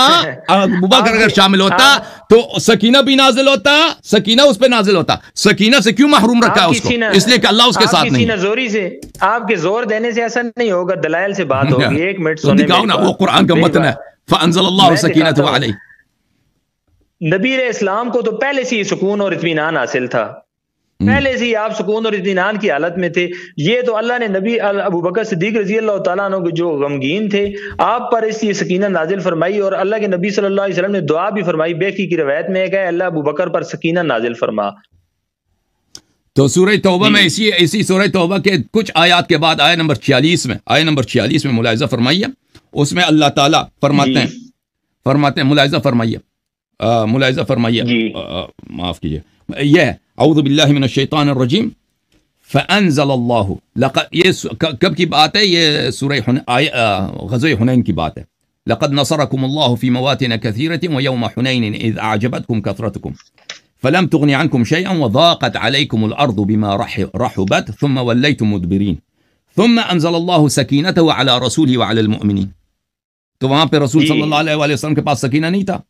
ابو بکر اگر شامل ہوتا تو سکینہ بھی نازل ہوتا سکینہ اس پہ نازل ہوتا سکینہ سے کیوں محروم رکھا اس کو اس لیے کہ اللہ اس کے ساتھ نہیں زوری سے آپ کے زور دینے سے ایسا نہیں ہوگا دلائل سے بات [laughs] ہوگی ایک منٹ سنے وہ قرآن کا متن ہے فَأَنزَلَ اللَّهُ سَكِينَةُ وَعَلَيْهِ نبیر اسلام کو تو پہلے سے ہی سکون اور اطمینان حاصل تھا پہلے سے ہی آپ سکون اور اطمینان کی حالت میں تھے یہ تو اللہ نے نبی ابو بکر صدیق رضی اللہ تعالیٰ عنہ جو غمگین تھے آپ پر اس سکینہ نازل فرمائی اور اللہ کے نبی صلی اللہ علیہ وسلم نے دعا بھی فرمائی بے کی روایت میں کہ اللہ ابو بکر پر سکینہ نازل فرما تو سورہ توبہ میں اسی اسی سورہ توبہ کے کچھ آیات کے بعد آئے نمبر میں آئے نمبر چھیالیس میں ملاحظہ فرمائیے اس میں اللہ تعالیٰ فرماتے جی۔ فرماتے ہیں ہیں ملاحظہ فرمائیے آه، مولاي زفر ميا ما أفكي آه، آه، يا أعوذ بالله من الشيطان الرجيم فأنزل الله لقد ये कब की बात है ये सूरह गजवे غزوه حنين كي بات لقد نصركم الله في مواطن كثيرة ويوم حنين إذ أعجبتكم كثرتكم فلم تغني عنكم شيئا وضاقت عليكم الأرض بما رحبت ثم وليتم مدبرين ثم أنزل الله سكينته على رسوله وعلى المؤمنين तो رسول صلى الله عليه واله وسلم کے پاس سکینہ نہیں تھا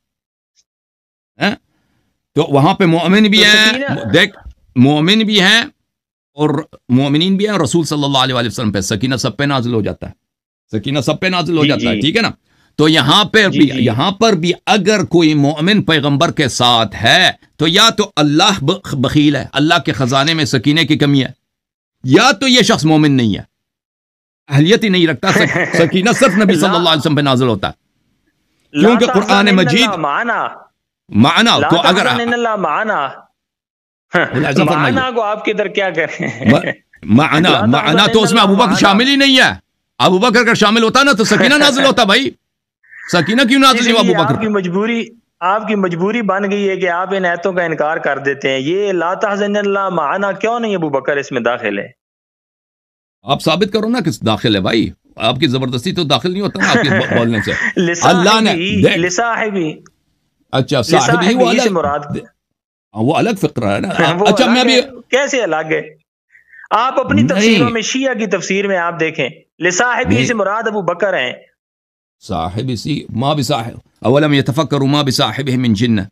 تو وہاں پہ مومن بھی ہیں دیکھ مومن بھی ہیں اور مومنین بھی ہیں رسول صلی اللہ علیہ وآلہ وسلم پہ سکینہ سب پہ نازل ہو جاتا ہے سکینہ سب پہ نازل ہو جی، جاتا ہے جی۔ ٹھیک ہے نا تو یہاں پہ جی، بھی یہاں پر بھی اگر کوئی مومن پیغمبر کے ساتھ ہے تو یا تو اللہ بخیل ہے اللہ کے خزانے میں سکینے کی کمی ہے یا تو یہ شخص مومن نہیں ہے اہلیت ہی نہیں رکھتا [laughs] سکینہ صرف نبی صلی اللہ علیہ وسلم پہ نازل ہوتا ہے کیونکہ قرآن مجید معنا کو اگر معنا ہاں، کو آپ کدھر کیا کریں معنا تو اس میں ابو بکر شامل ہی نہیں ہے ابو بکر اگر شامل ہوتا نا تو سکینہ [laughs] نازل ہوتا بھائی سکینہ کیوں نازل ہی ابو بکر کی مجبوری آپ کی مجبوری بن گئی ہے کہ آپ ان ایتوں کا انکار کر دیتے ہیں یہ لا تحزن اللہ معنا کیوں نہیں ابو بکر اس میں داخل ہے آپ ثابت کرو نا کہ داخل ہے بھائی آپ کی زبردستی تو داخل نہیں ہوتا نا آپ کے [laughs] بولنے سے اللہ نے لسا بھی اچھا صاحب ہی وہ الگ وہ الگ فقرہ ہے نا اچھا میں بھی کیسے الگ ہے آپ اپنی تفسیروں میں شیعہ کی تفسیر میں آپ دیکھیں لصاحب سے مراد ابو بکر ہیں صاحب سی ما بصاحب اولم يتفكروا ما بصاحبه من جنہ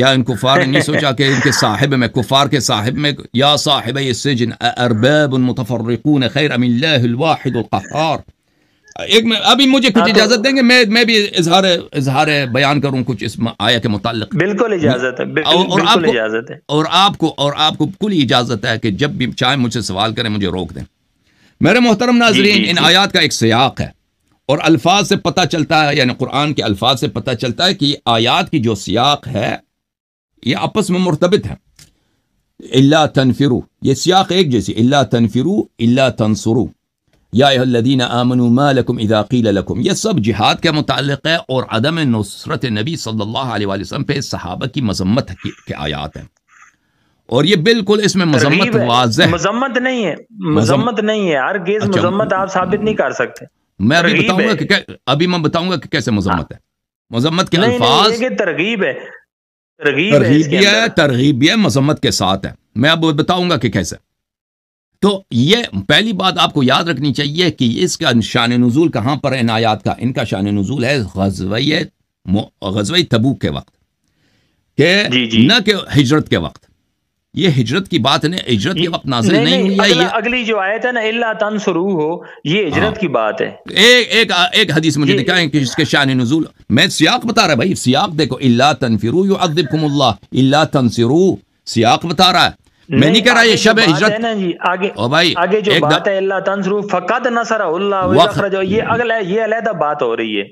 یا ان کفار نہیں سوچا کہ ان کے صاحب میں کفار کے صاحب میں یا صاحب السجن ارباب متفرقون خیر من الله الواحد القهار ابھی مجھے کچھ ہاں، اجازت دیں گے میں میں بھی اظہار اظہار بیان کروں کچھ اس آیا کے متعلق بالکل اجازت ہے اور آپ کو اور آپ کو کل اجازت ہے کہ جب بھی چاہے مجھ سے سوال کریں مجھے روک دیں میرے محترم جی، ناظرین جی، ان جی۔ آیات کا ایک سیاق ہے اور الفاظ سے پتہ چلتا ہے یعنی قرآن کے الفاظ سے پتہ چلتا ہے کہ آیات کی جو سیاق ہے یہ آپس میں مرتبط ہے اللہ تنفرو یہ سیاق ایک جیسی اللہ تنفرو اللہ تنسرو یا الذین آمنوا ما لکم اذا قیل لکم یہ سب جہاد کے متعلق ہے اور عدم نصرت نبی صلی اللہ علیہ وآلہ وسلم پہ صحابہ کی مذمت کے آیات ہیں اور یہ بالکل اس میں مذمت واضح ہے مذمت نہیں ہے مذمت نہیں ہے ارگیز اچھا، مذمت آپ ثابت نہیں کر سکتے میں ابھی بتاؤں گا کہ ابھی میں بتاؤں گا کہ کیسے مذمت ہے مذمت کے الفاظ نہیں ترغیب ہے ترغیب ہے ترغیب ہے مذمت کے ساتھ ہے میں اب بتاؤں گا کہ کیسے تو یہ پہلی بات آپ کو یاد رکھنی چاہیے کہ اس کا شان نزول کہاں پر ہے نایات کا ان کا شان نزول ہے غزبئی تبوک کے وقت کہ کہ جی جی نہ ہجرت کے وقت یہ ہجرت کی بات نہیں ہجرت کے وقت نازل نہیں ہوئی اگلی جو آیت ہے نا اللہ شروع ہو یہ ہاں۔ ہجرت کی بات ہے ایک ایک ایک حدیث مجھے جی، جی۔ دکھائیں کہ اس کے شان نزول میں سیاق بتا رہا بھائی سیاق دیکھو اللہ تنفرو یعذبکم اللہ اللہ تنصرو سیاق بتا رہا ہے میں نہیں کہہ رہا یہ شب ہجرت بھائی جو بات بات ہے جی، ہے اللہ اللہ فقط نصر یہ یہ علیحدہ ہو رہی ہے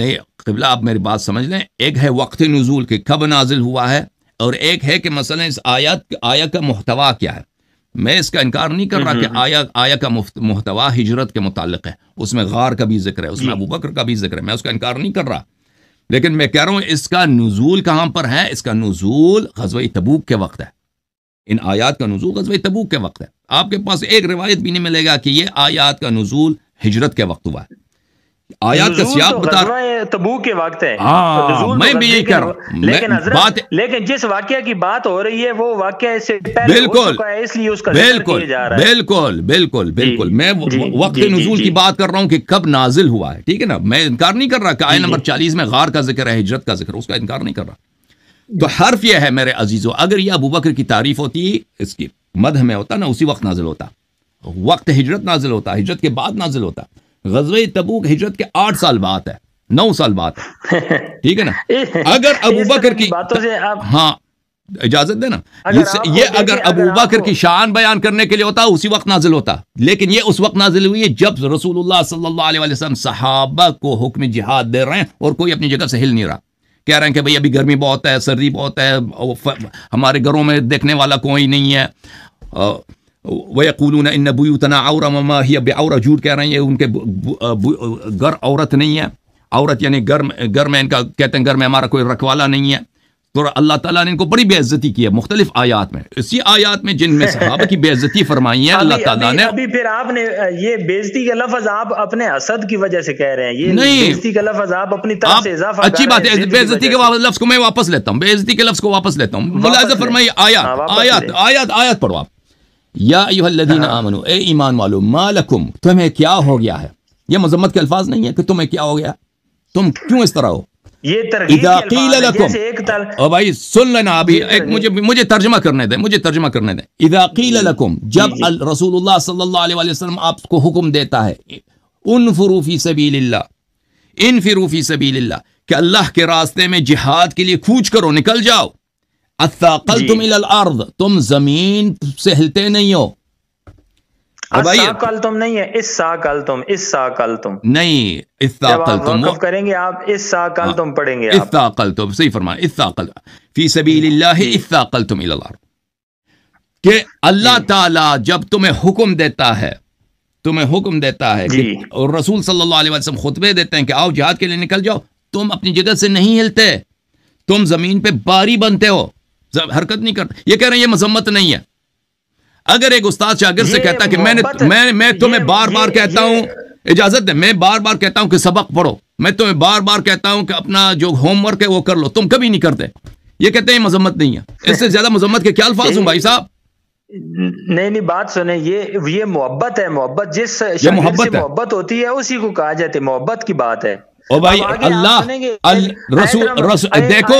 نہیں قبلہ آپ میری بات سمجھ لیں ایک ہے وقت نزول کب نازل ہوا ہے اور ایک ہے کہ مثلا اس کا محتوا کیا ہے میں اس کا انکار نہیں کر رہا کہ آیا آیا کا محتوا ہجرت کے متعلق ہے اس میں غار کا بھی ذکر ہے اس میں جی۔ ابو بکر کا بھی ذکر ہے میں اس کا انکار نہیں کر رہا لیکن میں کہہ رہا ہوں اس کا نزول کہاں پر ہے اس کا نزول غزوہ تبوک کے وقت ہے ان آیات کا نزول غزوہ تبوک کے وقت ہے آپ کے پاس ایک روایت بھی نہیں ملے گا کہ یہ آیات کا نزول ہجرت کے وقت ہوا ہے آیات کا سیاق بتا رہا ہے تبو کے وقت ہے ہاں، میں بھی یہ کہہ رہا ہوں لیکن جس واقعہ کی بات ہو رہی ہے وہ واقعہ سے پہلے ہو چکا ہے اس لیے اس کا ذکر بالکل بالکل جی، بالکل میں جی، جی، وقت نزول کی بات کر رہا ہوں کہ کب نازل ہوا ہے ٹھیک ہے نا میں انکار نہیں کر رہا کہ آئے نمبر چالیس میں غار کا ذکر ہے ہجرت کا ذکر اس کا انکار نہیں کر رہا تو حرف یہ ہے میرے عزیزو اگر یہ ابو بکر کی تعریف ہوتی اس کی مد میں ہوتا نا اسی وقت نازل ہوتا وقت ہجرت نازل ہوتا ہجرت کے بعد نازل ہوتا غزل ہجرت کے آٹھ سال بعد ہے نو سال بعد ہے [laughs] ٹھیک ہے نا اگر ابو بکر کی ہاں اجازت دینا یہ اگر ابو بکر کی شان بیان کرنے کے لیے ہوتا اسی وقت نازل ہوتا لیکن یہ اس وقت نازل ہوئی ہے جب رسول اللہ صلی اللہ علیہ وسلم صحابہ کو حکم جہاد دے رہے ہیں اور کوئی اپنی جگہ سے ہل نہیں رہا کہہ رہے ہیں کہ بھئی ابھی گرمی بہت ہے سردی بہت ہے ہمارے گھروں میں دیکھنے والا کوئی نہیں ہے مَمَا اتنا اور جھوٹ کہہ رہے ہیں یہ ان کے گھر عورت نہیں ہے عورت یعنی گھر میں ان کا کہتے ہیں گھر میں ہمارا کوئی رکھوالا نہیں ہے اللہ تعالیٰ نے ان کو بڑی بے عزتی کی ہے مختلف آیات میں اسی آیات میں جن میں [laughs] صحابہ کی بے عزتی فرمائی ہے اللہ تعالیٰ نے ابھی پھر آپ نے یہ بے عزتی کا لفظ آپ اپنے حسد کی وجہ سے کہہ رہے ہیں یہ نہیں بے عزتی کا لفظ آپ اپنی طرف سے اضافہ اچھی بات ہے بے عزتی کے لفظ کو میں واپس لیتا ہوں بے عزتی کے لفظ کو واپس لیتا ہوں ملاحظہ فرمائی آیات ہاں، آیات آیات آیات پڑھو آپ یا ایوہ الذین ہاں۔ آمنو اے ایمان والو ما لکم تمہیں کیا ہو گیا ہے یہ مذمت کے الفاظ نہیں ہے کہ تمہیں کیا ہو گیا تم کیوں اس طرح ہو یہ ترغیب جیسے ایک تل او بھائی سن لینا ابھی ایک مجھے مجھے ترجمہ کرنے دیں مجھے ترجمہ کرنے دیں اذا قیل جی، جی۔ لکم جب جی، رسول اللہ صلی اللہ علیہ وسلم آپ کو حکم دیتا ہے انفروا فی سبیل اللہ انفروا فی سبیل اللہ کہ اللہ کے راستے میں جہاد کے لیے کوچ کرو نکل جاؤ اتھاقلتم الى الارض تم زمین سہلتے نہیں ہو اللہ جی۔ تعالی جب تمہیں حکم دیتا ہے تمہیں حکم دیتا ہے جی۔ اور رسول صلی اللہ علیہ وسلم خطبے دیتے ہیں کہ آؤ جہاد کے لیے نکل جاؤ تم اپنی جگہ سے نہیں ہلتے تم زمین پہ باری بنتے ہو حرکت نہیں کرتے یہ کہہ رہے ہیں یہ مذمت نہیں ہے اگر ایک استاد شاگر سے کہتا ہے بار بار کہتا ہوں اجازت دے میں بار بار کہتا ہوں کہ سبق پڑھو میں تمہیں بار بار کہتا ہوں کہ اپنا جو ہوم ورک ہے وہ کر لو تم کبھی نہیں کرتے یہ کہتے ہیں یہ مذمت نہیں ہے [laughs] اس سے زیادہ مذمت کے کیا الفاظ ہوں بھائی صاحب نہیں نہیں بات سنیں یہ محبت ہے محبت جس محبت محبت ہوتی ہے اسی کو کہا جاتا ہے محبت کی بات ہے او بھائی اللہ دیکھو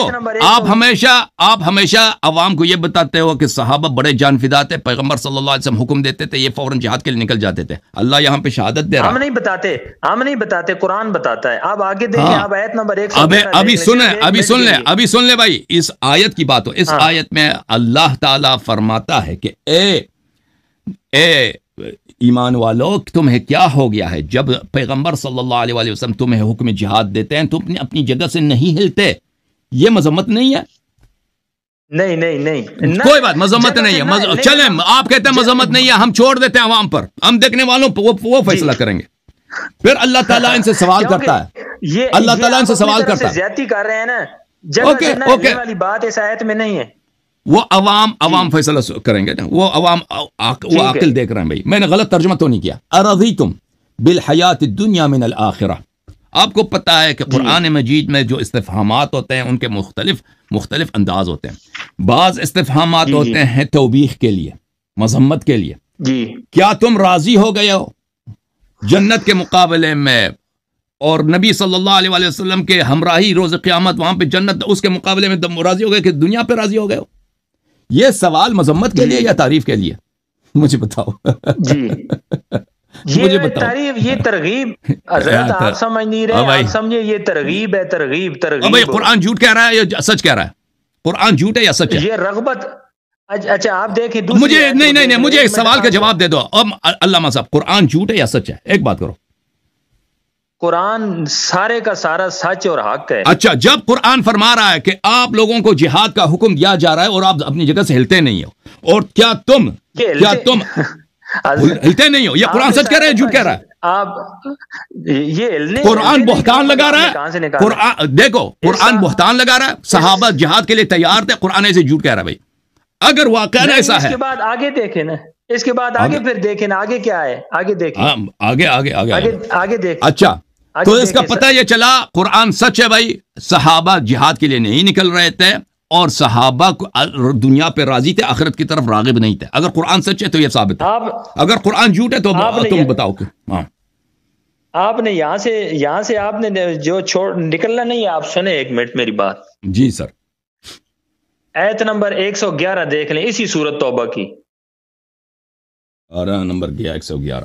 آپ ہمیشہ آپ ہمیشہ عوام کو یہ بتاتے ہو کہ صحابہ بڑے جان فدا تھے پیغمبر صلی اللہ علیہ وسلم حکم دیتے تھے یہ فوراً جہاد کے لیے نکل جاتے تھے اللہ یہاں پہ شہادت دے رہا ہم نہیں بتاتے ہم نہیں بتاتے قرآن بتاتا ہے آپ آگے دیکھیں ہاں۔ آیت نمبر ایک ابھی سن لیں ابھی سن لیں ابھی سن لیں بھائی اس آیت کی بات ہو اس ہاں۔ آیت میں اللہ تعالیٰ فرماتا ہے کہ اے اے ایمان والو تمہیں کیا ہو گیا ہے جب پیغمبر صلی اللہ علیہ وآلہ وسلم تمہیں حکم جہاد دیتے ہیں تم اپنی جگہ سے نہیں ہلتے یہ مذمت نہیں ہے نہیں نہیں نہیں کوئی بات مذمت نہیں ہے چلیں آپ کہتے ہیں مذمت نہیں ہے ہم چھوڑ دیتے ہیں عوام پر ہم دیکھنے والوں وہ جی۔ فیصلہ کریں گے پھر اللہ تعالیٰ ان سے سوال کرتا ہے اللہ تعالیٰ ان سے سوال کرتا ہے نا نہیں ہے وہ عوام جی۔ عوام فیصلہ کریں گے وہ عوام وہ عقل دیکھ رہے ہیں بھائی میں نے غلط ترجمہ تو نہیں کیا ارضی تم بالحیات دنیا من آپ کو پتہ ہے کہ جی۔ قرآن مجید میں جو استفہامات ہوتے ہیں ان کے مختلف مختلف انداز ہوتے ہیں بعض استفہامات جی، ہوتے ہیں توبیخ کے لیے مذمت کے لیے کیا تم راضی ہو گئے ہو جنت کے مقابلے میں اور نبی صلی اللہ علیہ وسلم کے ہمراہی روز قیامت وہاں پہ جنت اس کے مقابلے میں راضی ہو گئے کہ دنیا پہ راضی ہو گئے ہو یہ سوال مذمت کے لیے یا جی۔ تعریف کے لیے مجھے بتاؤ جی۔ [laughs] تعریف یہ ترغیب آپ ہاں، آپ سمجھ نہیں رہے یہ ترغیب ہے ترغیب ترغیب قرآن جھوٹ کہہ رہا ہے یا سچ کہہ رہا ہے قرآن جھوٹ ہے یا سچ ہے یہ رغبت اچھا آپ مجھے نہیں نہیں نہیں مجھے سوال کا جواب دے دو اب اللہ صاحب قرآن جھوٹ ہے یا سچ ہے ایک بات کرو قرآن سارے کا سارا سچ اور حق ہے اچھا جب قرآن فرما رہا ہے کہ آپ لوگوں کو جہاد کا حکم دیا جا رہا ہے اور آپ اپنی جگہ سے ہلتے نہیں ہو اور کیا تم کیا تم [laughs] ہلتے نہیں ہو رہے قرآن بہتان لگا رہا ہے دیکھو قرآن بہتان لگا رہا ہے صحابہ جہاد کے لیے تیار تھے قرآن ایسے جھوٹ کہہ رہا بھائی اگر واقعہ دیکھیں نا اس کے بعد آگے پھر دیکھیں نا آگے کیا ہے آگے دیکھیں ہاں، آگے آگے آگے آگے دیکھیں اچھا تو اس کا پتہ یہ چلا قرآن سچ ہے بھائی صحابہ جہاد کے لیے نہیں نکل رہے تھے اور صحابہ دنیا پہ راضی تھے آخرت کی طرف راغب نہیں تھے اگر قرآن سچ ہے تو یہ ثابت ہے اگر قرآن جھوٹ ہے تو تم بتاؤ کہ ہاں آپ نے یہاں سے یہاں سے آپ نے جو چھوڑ نکلنا نہیں آپ سنیں ایک منٹ میری بات جی سر ایت نمبر ایک سو گیارہ دیکھ لیں اسی صورت توبہ کی نمبر گیا ایک سو گیارہ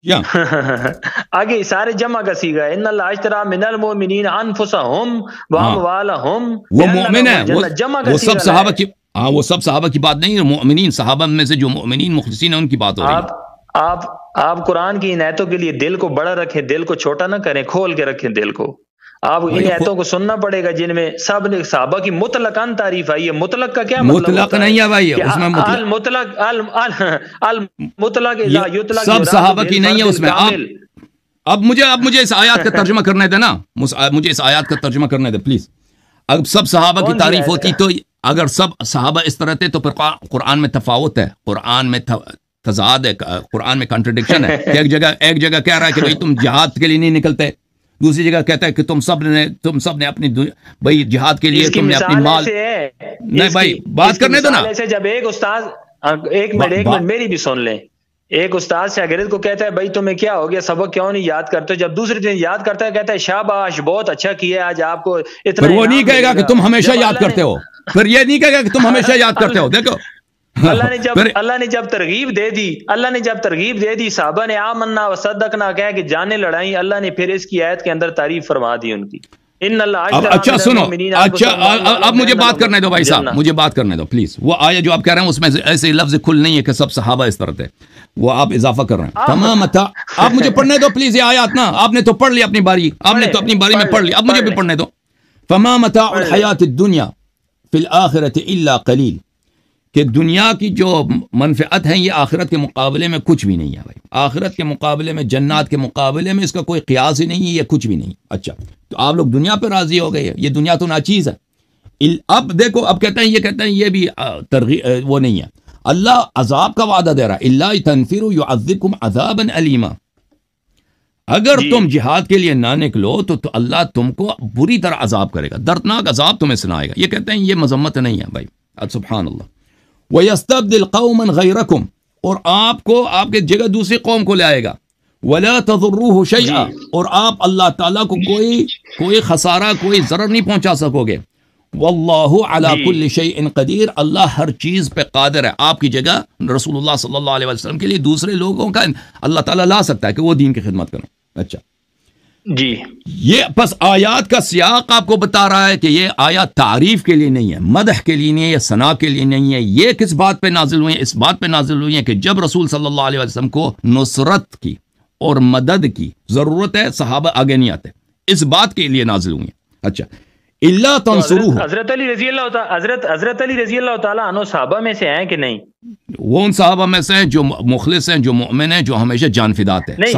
[laughs] آگے سارے جمع کا سیگا ہے ان اللہ اشترا من المومنین انفسہم و ہاں۔ اموالہم وہ مومن ہے وہ سب صحابہ کی ہاں وہ سب صحابہ کی بات نہیں ہے مؤمنین صحابہ میں سے جو مؤمنین مخلصین ہیں ان کی بات ہو رہی ہے آپ آپ آپ قرآن کی عنایتوں کے لیے دل کو بڑا رکھیں دل کو چھوٹا نہ کریں کھول کے رکھیں دل کو آپ ان آیتوں کو سننا پڑے گا جن میں سب نے صحابہ کی مطلق ان تعریف آئی ہے مطلق کا کیا مطلب مطلق نہیں ہے بھائی اس میں مطلق المطلق المطلق سب صحابہ کی نہیں ہے اس میں آپ اب مجھے اب مجھے اس آیات کا ترجمہ کرنے دے نا مجھے اس آیات کا ترجمہ کرنے دے پلیز اگر سب صحابہ کی تعریف ہوتی تو اگر سب صحابہ اس طرح تھے تو پھر قرآن میں تفاوت ہے قرآن میں تضاد ہے قرآن میں کانٹرڈکشن ہے ایک جگہ ایک جگہ کہہ رہا ہے کہ بھائی تم جہاد کے لیے نہیں نکلتے دوسری جگہ کہتا ہے کہ تم سب نے تم سب نے اپنی بھائی جہاد کے لیے تم نے اپنی مال نہیں بھائی بات کرنے دو نا جب ایک استاد ہاں، ایک منٹ ایک منٹ میری بھی سن لیں ایک استاد شاگرد کو کہتا ہے بھائی تمہیں کیا ہو گیا سبق کیوں نہیں یاد کرتے جب دوسرے دن یاد کرتا ہے کہتا ہے شاباش بہت اچھا کیا آج آپ کو اتنا وہ نہیں کہے گا کہ تم ہمیشہ یاد کرتے ہو پھر یہ نہیں کہے گا کہ تم [laughs] ہمیشہ یاد کرتے ہو دیکھو اللہ نے جب اللہ نے جب ترغیب دے دی اللہ نے جب ترغیب دے دی صحابہ نے آمنا و صدق نہ کہہ کہ جانے لڑائیں اللہ نے پھر اس کی آیت کے اندر تعریف فرما دی ان کی ان اللہ اچھا سنو اچھا اب مجھے بات کرنے دو بھائی صاحب مجھے بات کرنے دو پلیز وہ آیا جو آپ کہہ رہے ہیں اس میں ایسے لفظ کھل نہیں ہے کہ سب صحابہ اس طرح تھے وہ آپ اضافہ کر رہے ہیں تمام اتھا آپ مجھے پڑھنے دو پلیز یہ آیات نا آپ نے تو پڑھ لی اپنی باری آپ نے تو اپنی باری میں پڑھ لی اب مجھے بھی پڑھنے دو فما متاع الحیات الدنیا فی الاخرہ الا قلیل کہ دنیا کی جو منفعت ہیں یہ آخرت کے مقابلے میں کچھ بھی نہیں ہے بھائی آخرت کے مقابلے میں جنات کے مقابلے میں اس کا کوئی قیاس ہی نہیں ہے یہ کچھ بھی نہیں اچھا تو آپ لوگ دنیا پہ راضی ہو گئے یہ دنیا تو ناچیز ہے اب دیکھو اب کہتے ہیں یہ کہتے ہیں یہ بھی ترغیب وہ نہیں ہے اللہ عذاب کا وعدہ دے رہا اللہ تنفر تنفیر عذاب علیما اگر جی۔ تم جہاد کے لیے نہ نکلو تو تو اللہ تم کو بری طرح عذاب کرے گا دردناک عذاب تمہیں سنائے گا یہ کہتے ہیں یہ مذمت نہیں ہے بھائی سبحان اللہ اور آپ کو آپ کے جگہ دوسری قوم کو لے آئے گا ولا تذرا اور آپ اللہ تعالیٰ کو کوئی کوئی خسارہ کوئی ضرر نہیں پہنچا سکو گے واللہ جی۔ قدیر اللہ ہر چیز پہ قادر ہے آپ کی جگہ رسول اللہ صلی اللہ علیہ وسلم کے لیے دوسرے لوگوں کا اللہ تعالیٰ لا سکتا ہے کہ وہ دین کی خدمت کریں اچھا جی یہ بس آیات کا سیاق آپ کو بتا رہا ہے کہ یہ آیات تعریف کے لیے نہیں ہے مدح کے لیے نہیں ہے یا صنا کے لیے نہیں ہے یہ کس بات پہ نازل ہوئی ہیں اس بات پہ نازل ہوئی ہیں کہ جب رسول صلی اللہ علیہ وسلم کو نصرت کی اور مدد کی ضرورت ہے صحابہ آگے نہیں آتے اس بات کے لیے نازل ہوئی ہیں اچھا اللہ تنصرو حضرت علی رضی اللہ تعالیٰ حضرت علی رضی اللہ تعالیٰ صحابہ میں سے ہیں کہ نہیں وہ ان صحابہ میں سے ہیں جو مخلص ہیں جو ہیں جو ہمیشہ جان فدات ہیں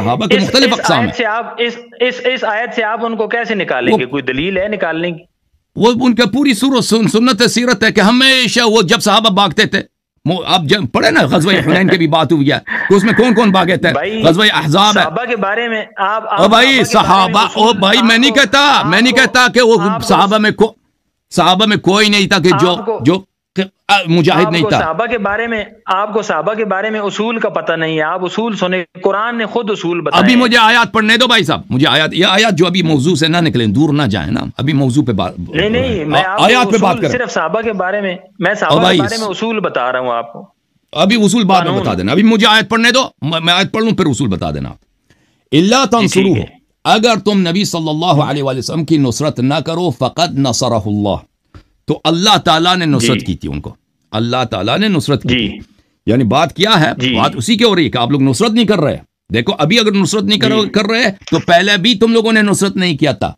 آپ ان کو کیسے نکالیں گے کوئی دلیل ہے نکالنے کی وہ ان کے پوری سنت سیرت ہے کہ ہمیشہ وہ جب صحابہ بھاگتے تھے اب جب پڑھے نا غزوہ حنین کی بھی بات ہوئی ہے اس میں کون کون باغ ہے او بھائی صحابہ او بھائی میں نہیں کہتا میں نہیں کہتا کہ وہ صحابہ میں صحابہ میں کوئی نہیں تھا کہ جو مجاہد نہیں تھا صحابہ کے بارے میں آپ کو صحابہ کے بارے میں اصول کا پتہ نہیں ہے آپ اصول سنے قرآن نے خود اصول بتایا ابھی مجھے آیات پڑھنے دو بھائی صاحب مجھے آیات یہ آیات جو ابھی موضوع سے نہ نکلیں دور نہ جائیں نا ابھی موضوع پہ بات نہیں نہیں میں آیات پہ بات کروں صرف صحابہ کے بارے میں میں صحابہ کے بارے میں اصول بتا رہا ہوں آپ کو ابھی اصول بعد میں بتا دینا ابھی مجھے آیت پڑھنے دو میں آیت پڑھ لوں پھر اصول بتا دینا اللہ تنصرو اگر تم نبی صلی اللہ علیہ وآلہ وسلم کی نصرت نہ کرو فقد نصرہ اللہ تو اللہ تعالیٰ نے جی۔ نصرت کی تھی ان کو اللہ تعالیٰ نے نصرت کی جی۔ یعنی بات بات کیا ہے ہے جی۔ اسی کی ہو رہی کہ آپ لوگ نصرت نہیں کر رہے دیکھو ابھی اگر نصرت نہیں کر جی۔ رہے تو پہلے بھی تم لوگوں نے نصرت نہیں کیا تھا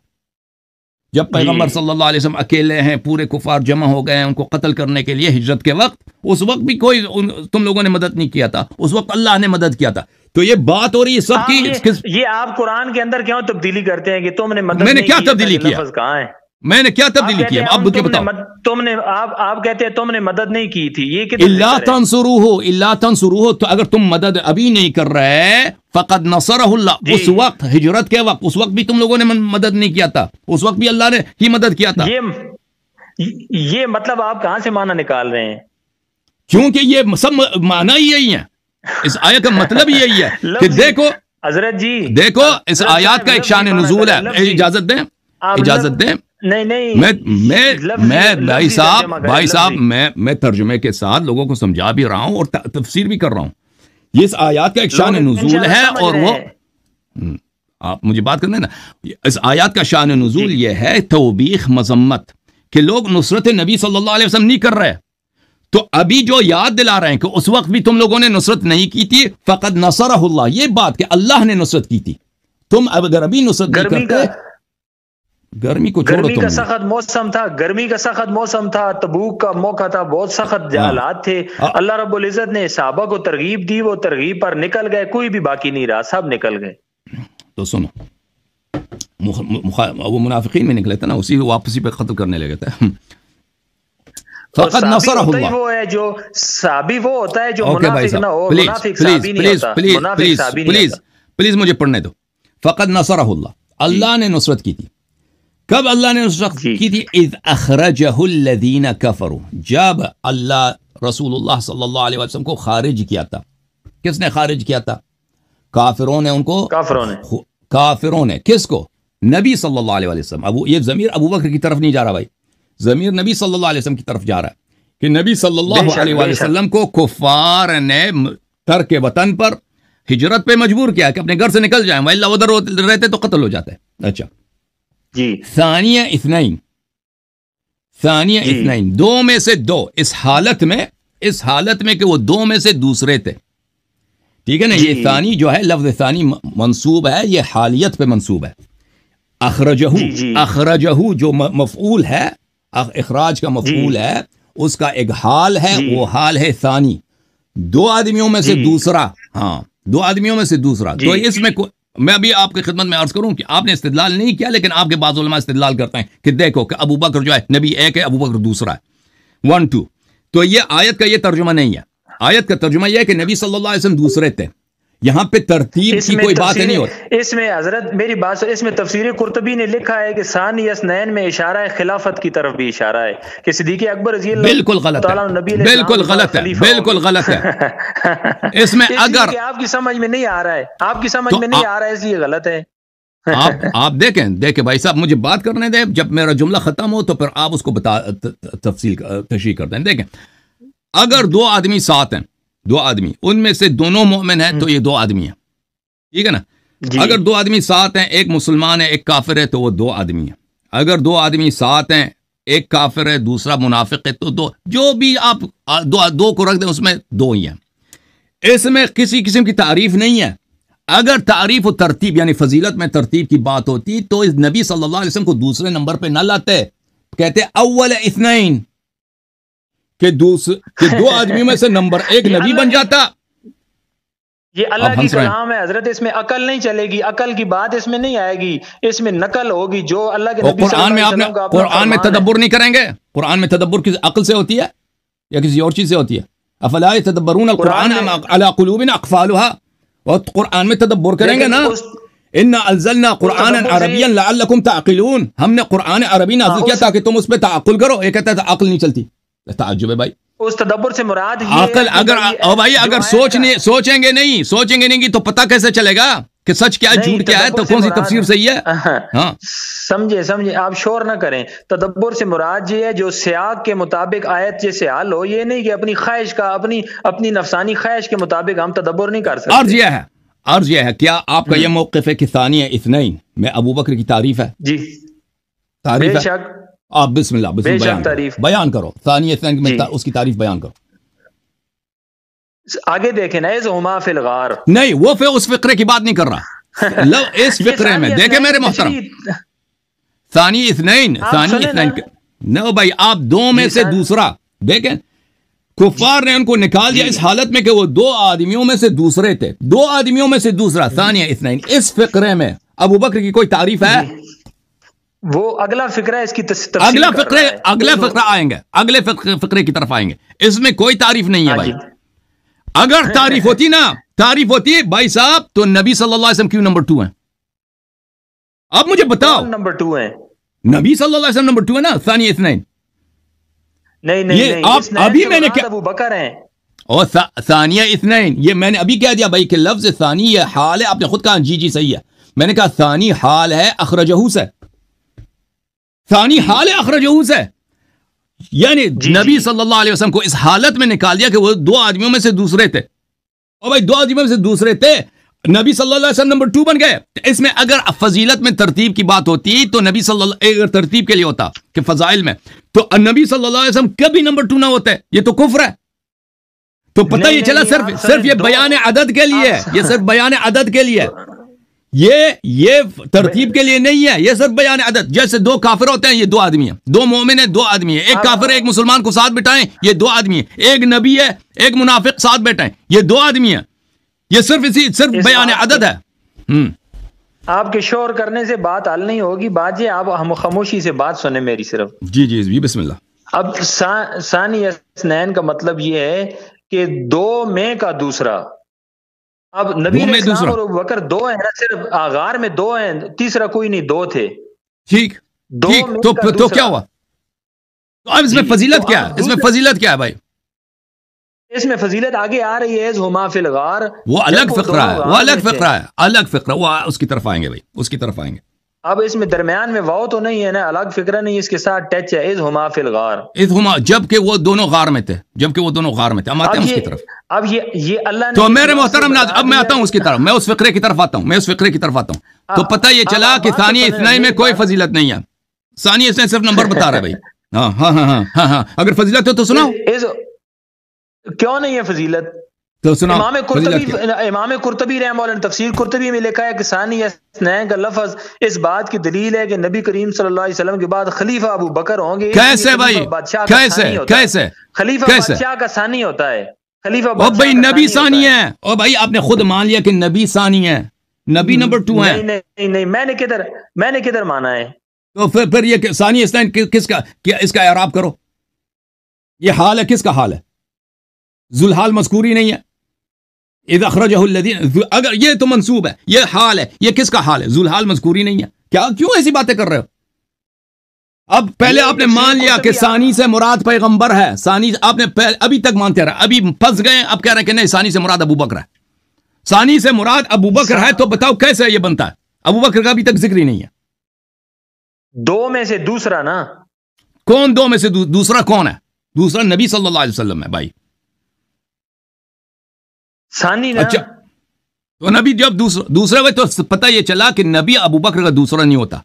جب پیغمبر صلی اللہ علیہ وسلم اکیلے ہیں پورے کفار جمع ہو گئے ہیں ان کو قتل کرنے کے لیے ہجرت کے وقت اس وقت بھی کوئی تم لوگوں نے مدد نہیں کیا تھا اس وقت اللہ نے مدد کیا تھا تو یہ بات ہو رہی ہے سب ہاں، کی یہ آپ قرآن کے اندر کیوں تبدیلی کرتے ہیں کہ تم نے میں نے کیا تبدیلی کیا میں نے کیا تبدیلی کی آپ کہتے ہیں تم نے مدد نہیں کی تھی اللہ تنسرو ہو اللہ تنسرو ہو تو اگر تم مدد ابھی نہیں کر رہے فقط نصرہ اللہ جی۔ اس وقت ہجرت کے وقت اس وقت بھی تم لوگوں نے مدد نہیں کیا تھا اس وقت بھی اللہ نے ہی مدد کیا تھا یہ مطلب آپ کہاں سے معنی نکال رہے ہیں کیونکہ یہ سب معنی ہی یہی ہے اس آیت کا مطلب یہی ہے [laughs] کہ جی، دیکھو حضرت جی دیکھو اس آیات جی، کا ایک شان نزول ہے اجازت دیں اجازت دیں نہیں میں بھائی صاحب بھائی صاحب میں میں ترجمے کے ساتھ لوگوں کو سمجھا بھی رہا ہوں اور تفسیر بھی کر رہا ہوں یہ اس آیات کا ایک شان نزول ہے اور وہ آپ مجھے بات کرنے نا اس آیات کا شان نزول جی۔ یہ ہے توبیخ مذمت کہ لوگ نصرت نبی صلی اللہ علیہ وسلم نہیں کر رہے تو ابھی جو یاد دلا رہے ہیں کہ اس وقت بھی تم لوگوں نے نصرت نہیں کی تھی فقط نصرہ اللہ یہ بات کہ اللہ نے نصرت کی تھی تم اگر ابھی نصرت نہیں کرتے گرمی کو گرمی کا سخت موسم تھا گرمی کا سخت موسم تھا تبوک کا موقع تھا بہت سخت حالات ہاں۔ تھے ہاں۔ اللہ رب العزت نے صحابہ کو ترغیب دی وہ ترغیب پر نکل گئے کوئی بھی باقی نہیں رہا سب نکل گئے تو سنو مخ... مخ... وہ منافقین میں نکلے تھے نا اسی واپسی پہ ختم کرنے لگے تھے وہ ہے جو صحابی وہ ہوتا ہے جو اللہ اللہ نے نصرت کی تھی کب اللہ نے اس وقت جی. کی تھی اذ اخرجہ الذین کفروا جب اللہ رسول اللہ صلی اللہ علیہ وسلم کو خارج کیا تھا کس نے خارج کیا تھا کافروں نے ان کو کافروں نے کافروں نے کس کو نبی صلی اللہ علیہ وسلم ابو یہ ضمیر ابو بکر کی طرف نہیں جا رہا بھائی ضمیر نبی صلی اللہ علیہ وسلم کی طرف جا رہا ہے کہ نبی صلی اللہ علیہ, علیہ وسلم کو کفار نے ترک وطن پر ہجرت پہ مجبور کیا کہ اپنے گھر سے نکل جائیں وہ اللہ ادھر رہتے تو قتل ہو جاتے اچھا جی۔ ثانیہ ثانیہ جی۔ دو میں سے دو اس حالت میں اس حالت میں کہ وہ دو میں سے دوسرے تھے ٹھیک ہے نا یہ جی۔ ثانی جو ہے لفظ ثانی منصوب ہے یہ حالیت پہ منصوب ہے منصوبہ اخرجہو جو مفعول ہے اخراج کا مفعول ہے اس کا ایک حال ہے وہ حال ہے ثانی دو آدمیوں میں سے دوسرا ہاں دو آدمیوں میں سے دوسرا تو اس میں کوئی میں ابھی آپ کی خدمت میں عرض کروں کہ آپ نے استدلال نہیں کیا لیکن آپ کے بعض علماء استدلال کرتے ہیں کہ دیکھو کہ ابو بکر جو ہے نبی ایک ہے ابو بکر دوسرا ہے ون ٹو تو یہ آیت کا یہ ترجمہ نہیں ہے آیت کا ترجمہ یہ ہے کہ نبی صلی اللہ علیہ وسلم دوسرے تھے یہاں پہ ترتیب کی کوئی بات نہیں ہوتی اس میں حضرت میری بات اس میں تفسیر قرطبی نے لکھا ہے کہ میں اشارہ ہے خلافت کی طرف بھی اشارہ ہے کہ صدیق اکبر رضی اللہ بالکل غلط ہے بالکل غلط غلط ہے ہے [laughs] بالکل اس میں اگر آپ کی سمجھ میں نہیں آ رہا ہے آپ کی سمجھ میں نہیں آ رہا ہے غلط ہے آپ آپ دیکھیں دیکھیں بھائی صاحب مجھے بات کرنے دیں جب میرا جملہ ختم ہو تو پھر آپ اس کو بتا تفصیل تشریح کر دیں دیکھیں اگر دو آدمی ساتھ ہیں دو آدمی ان میں سے دونوں مومن ہیں تو یہ دو آدمی ہیں ٹھیک ہے نا جی۔ اگر دو آدمی ساتھ ہیں ایک مسلمان ہے ایک کافر ہے تو وہ دو آدمی ہیں اگر دو آدمی ساتھ ہیں ایک کافر ہے دوسرا منافق ہے تو دو جو بھی آپ دو دو کو رکھ دیں اس میں دو ہی ہیں اس میں کسی قسم کی تعریف نہیں ہے اگر تعریف و ترتیب یعنی فضیلت میں ترتیب کی بات ہوتی تو اس نبی صلی اللہ علیہ وسلم کو دوسرے نمبر پہ نہ لاتے کہتے اول اثنین کہ دو آدمی میں سے نمبر ایک [laughs] نبی بن جاتا یہ اللہ کی کلام ہے حضرت اس میں عقل نہیں چلے گی عقل کی بات اس میں نہیں آئے گی اس میں نقل ہوگی جو اللہ کے قرآن میں قرآن میں تدبر نہیں کریں گے قرآن میں تدبر کسی عقل سے ہوتی ہے یا کسی اور چیز سے ہوتی ہے افلا قرآن اخالا قرآن میں تدبر کریں گے نا ان قرآن تعقلون ہم نے قرآن عربی ہاں، نازل کیا تاکہ تم اس پہ تعقل کرو یہ کہتا ہے عقل نہیں چلتی تعجب ہے بھائی اس تدبر سے مراد عقل اگر او بھائی اگر سوچنے سوچیں گے نہیں سوچیں گے نہیں تو پتہ کیسے چلے گا کہ سچ کیا ہے جھوٹ کیا ہے تو کون سی تفسیر صحیح ہے [laughs] ہاں۔, ہاں سمجھے سمجھے آپ شور نہ کریں تدبر سے مراد یہ ہے جو سیاق کے مطابق آیت جیسے حال ہو یہ نہیں کہ اپنی خواہش کا اپنی اپنی نفسانی خواہش کے مطابق ہم تدبر نہیں کر سکتے عرض یہ ہے عرض یہ ہے کیا آپ کا یہ ہاں۔ موقف ہے کہ ثانی ہے اتنا میں ابو بکر کی تعریف ہے جی تعریف بے شک ہے؟ آپ بسم اللہ بسم بیان, بیان, تعریف کرو. بیان کرو ثانی حسین جی. اس کی تعریف بیان کرو آگے دیکھیں نا از ہما فی الغار نہیں وہ فی اس فقرے کی بات نہیں کر رہا [laughs] لو اس فقرے میں دیکھیں میرے محترم ثانی اثنین ثانی اثنین نو بھائی آپ دو جی، میں سے دوسرا دیکھیں کفار نے ان کو نکال دیا جی۔ اس حالت میں کہ وہ دو آدمیوں میں سے دوسرے تھے دو آدمیوں میں سے دوسرا جی۔ ثانیہ اثنین اس فقرے میں ابو بکر کی کوئی تعریف ہے وہ اگلا فقرہ اس کی اگلا فکر اگلا فکر آئیں گے اگلے فقرے کی طرف آئیں گے اس میں کوئی تعریف نہیں ہے ہاں بھائی جی۔ اگر [laughs] تعریف ہوتی نا تعریف ہوتی بھائی صاحب تو نبی صلی اللہ علیہ وسلم کیوں نمبر ہیں اب مجھے بتاؤ نمبر ہیں نبی صلی اللہ علیہ وسلم نمبر نا ثانی اثنین نہیں نہیں ابھی میں نے بکر ہیں اور ثانیہ اثنین یہ میں نے ابھی کہہ دیا بھائی کہ لفظ ثانی یہ حال ہے آپ نے خود کہا جی جی صحیح ہے میں نے کہا ثانی حال ہے اخرجہو سے ثانی حال یعنی جی،, جی نبی صلی اللہ علیہ وسلم کو اس حالت میں نکال دیا کہ وہ دو آدمیوں میں سے دوسرے تھے اور بھائی دو آدمیوں میں سے دوسرے تھے نبی صلی اللہ علیہ وسلم نمبر ٹو بن گئے اس میں اگر فضیلت میں ترتیب کی بات ہوتی تو نبی صلی اللہ ترتیب کے لیے ہوتا کہ فضائل میں تو نبی صلی اللہ علیہ وسلم کبھی نمبر ٹو نہ ہوتے یہ تو کفر ہے تو پتہ یہ چلا صرف صرف یہ بیان عدد کے لیے یہ صرف بیان عدد کے لیے یہ یہ ترتیب کے لیے نہیں ہے یہ صرف بیان عدد جیسے دو کافر ہوتے ہیں یہ دو آدمی ہیں دو مومن ہیں دو آدمی ہیں ایک ہاں، کافر ہاں۔ ایک مسلمان کو ساتھ بٹھائیں یہ دو آدمی ہیں ایک نبی ہے ایک منافق ساتھ بیٹھائیں یہ دو آدمی ہیں یہ صرف اسی صرف بیان عدد ہے آپ کے شور کرنے سے بات حل نہیں ہوگی بات جی آپ ہم خاموشی سے بات سنیں میری صرف جی جی, جی، بسم اللہ اب سانی کا مطلب یہ ہے کہ دو میں کا دوسرا اب نبی علیہ السلام اور بکر دو ہیں نا صرف آغار میں دو ہیں تیسرا کوئی نہیں دو تھے ٹھیک ٹھیک تو, تو کیا ہوا تو اب اس میں جی، فضیلت کیا ہے اس میں فضیلت کیا ہے بھائی اس میں فضیلت آگے آ رہی ہے ہما فی الغار وہ الگ فقرہ ہے وہ الگ فقرہ ہے الگ فقرہ وہ اس کی طرف آئیں گے بھائی اس کی طرف آئیں گے اب اس میں درمیان میں واؤ تو نہیں ہے نا الگ فکرہ نہیں اس کے ساتھ ٹچ ہے از ہما فی الغار از ہما جب کہ وہ دونوں غار میں تھے جب کہ وہ دونوں غار میں تھے ہم آتے ہیں اس کی طرف اب یہ یہ اللہ تو میرے محترم ناز اب میں آتا ہوں اس کی طرف میں اس فکرے کی طرف آتا ہوں میں اس فکرے کی طرف آتا ہوں تو ہاں، پتہ یہ ہاں، چلا ہاں، کہ ثانی اتنا میں کوئی فضیلت نہیں ہے ثانی اس صرف نمبر بتا رہا ہے بھائی ہاں ہاں ہاں ہاں ہاں اگر فضیلت ہو تو سنا کیوں نہیں ہے فضیلت تو سنا امام قرطبی امام قرطبی رحمہ اللہ تفسیر قرطبی میں لکھا ہے کہ ثانی اسنین کا لفظ اس بات کی دلیل ہے کہ نبی کریم صلی اللہ علیہ وسلم کے بعد خلیفہ ابو بکر ہوں گے کیسے بھائی کیسے کیسے خلیفہ بادشاہ کا ثانی ہوتا ہے خلیفہ بادشاہ بھائی نبی ثانی ہے او بھائی آپ نے خود مان لیا کہ نبی ثانی ہے نبی نمبر 2 ہے نہیں نہیں میں نے کدھر میں نے کدھر مانا ہے تو پھر پھر یہ ثانی اسنین کس کا کیا اس کا اعراب کرو یہ حال ہے کس کا حال ہے ذوالحال مذکوری نہیں ہے الذین اگر یہ تو منصوب ہے یہ حال ہے یہ کس کا حال ہے ذوالحال مذکوری نہیں ہے کیا کیوں ایسی باتیں کر رہے ہو اب پہلے آپ نے مان لیا کہ سانی سے مراد پیغمبر ہے آپ نے ابھی تک مانتے رہے ابھی پھنس گئے اب کہہ رہے ہیں کہ نہیں سانی سے مراد ابو بکر ہے سانی سے مراد ابو بکر ہے تو بتاؤ کیسے یہ بنتا ہے ابو بکر کا ابھی تک ذکر ہی نہیں ہے دو میں سے دوسرا نا کون دو میں سے دوسرا کون ہے دوسرا نبی صلی اللہ علیہ وسلم ہے بھائی اچھا، تو نبی جب دوسرا دوسرا تو پتہ یہ چلا کہ نبی ابو بکر کا دوسرا نہیں ہوتا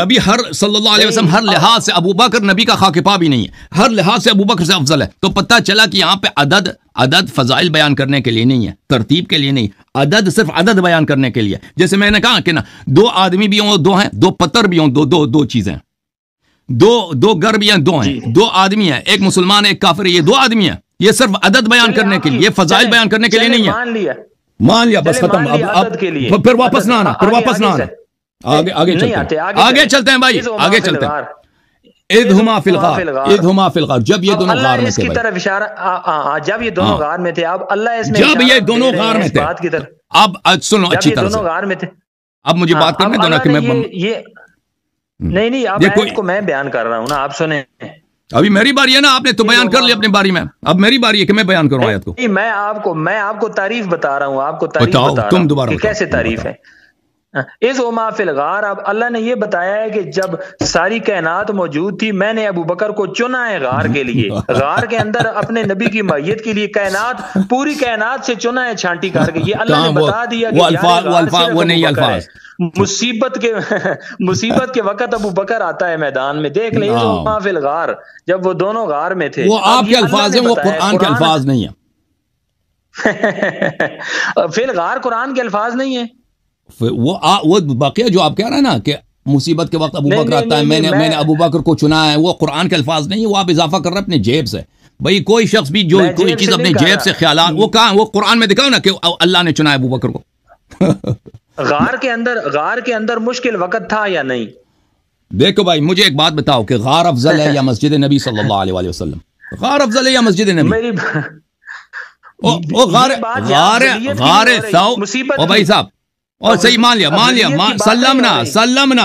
نبی ہر صلی اللہ علیہ وسلم ہر لحاظ سے ابو بکر نبی کا خاکپا بھی نہیں ہے ہر لحاظ سے ابو بکر سے افضل ہے تو پتہ چلا کہ یہاں پہ عدد عدد فضائل بیان کرنے کے لیے نہیں ہے ترتیب کے لیے نہیں عدد صرف عدد بیان کرنے کے لیے جیسے میں نے کہا کہ نا دو آدمی بھی ہوں دو ہیں دو پتھر بھی ہوں دو دو دو چیزیں دو دو گھر بھی ہیں ہیں دو جی۔ دو آدمی ہیں ایک مسلمان ایک کافر یہ دو آدمی ہیں یہ صرف عدد بیان کرنے کے لیے فضائل بیان کرنے کے لیے نہیں ہے مان لیا بس ختم اب اب پھر واپس نہ آنا پھر واپس نہ آنا آگے آگے چلتے ہیں آگے چلتے ہیں بھائی آگے چلتے ہیں عید فلغار عید فلغار جب یہ دونوں غار میں تھے طرف جب یہ دونوں غار میں تھے اب اللہ اس میں جب یہ دونوں غار میں تھے اب سنو اچھی طرح سے اب مجھے بات ہاں، کرنے دو کہ میں یہ نہیں نہیں آپ کو میں بیان کر رہا ہوں نا آپ سنیں ابھی میری باری ہے نا آپ نے تو بیان کر لیا اپنی باری میں اب میری باری ہے کہ میں بیان کروں آیت کو میں آپ کو تعریف بتا رہا ہوں آپ کو تعریف تم دوبارہ کیسے تعریف ہے اس ہاں۔ اوما الغار اب اللہ نے یہ بتایا ہے کہ جب ساری کائنات موجود تھی میں نے ابو بکر کو چنا ہے غار کے لیے غار کے اندر اپنے نبی کی میت کے لیے کائنات پوری کائنات سے چنا ہے چھانٹی کار کے یہ اللہ نے بتا دیا کہ مصیبت کے [laughs] مصیبت کے وقت ابو بکر آتا ہے میدان میں دیکھ لیں گے اما فی الغار جب وہ دونوں غار میں تھے وہ وہ آپ کے الفاظ ہیں قرآن کے الفاظ نہیں ہیں [laughs] فی الغار قرآن کے الفاظ نہیں ہیں وہ باقیہ جو آپ کہہ رہے ہیں نا کہ مصیبت کے وقت ابو بکر آتا ہے میں نے ابو بکر کو چنا ہے وہ وہ وہ وہ قرآن قرآن کے الفاظ نہیں آپ اضافہ کر رہے ہیں اپنے اپنے جیب جیب سے سے کوئی کوئی شخص بھی جو چیز خیالات کہاں میں دکھاؤ نا کہ اللہ نے چنا ہے ابو بکر کو غار کے اندر غار کے اندر مشکل وقت تھا یا نہیں دیکھو بھائی مجھے ایک بات بتاؤ کہ غار افضل ہے یا مسجد نبی صلی اللہ علیہ وآلہ وسلم غار افضل ہے یا مسجد نبی میری غار غار غار اور صحیح مان لیا مان لیا سلمنا سلمنا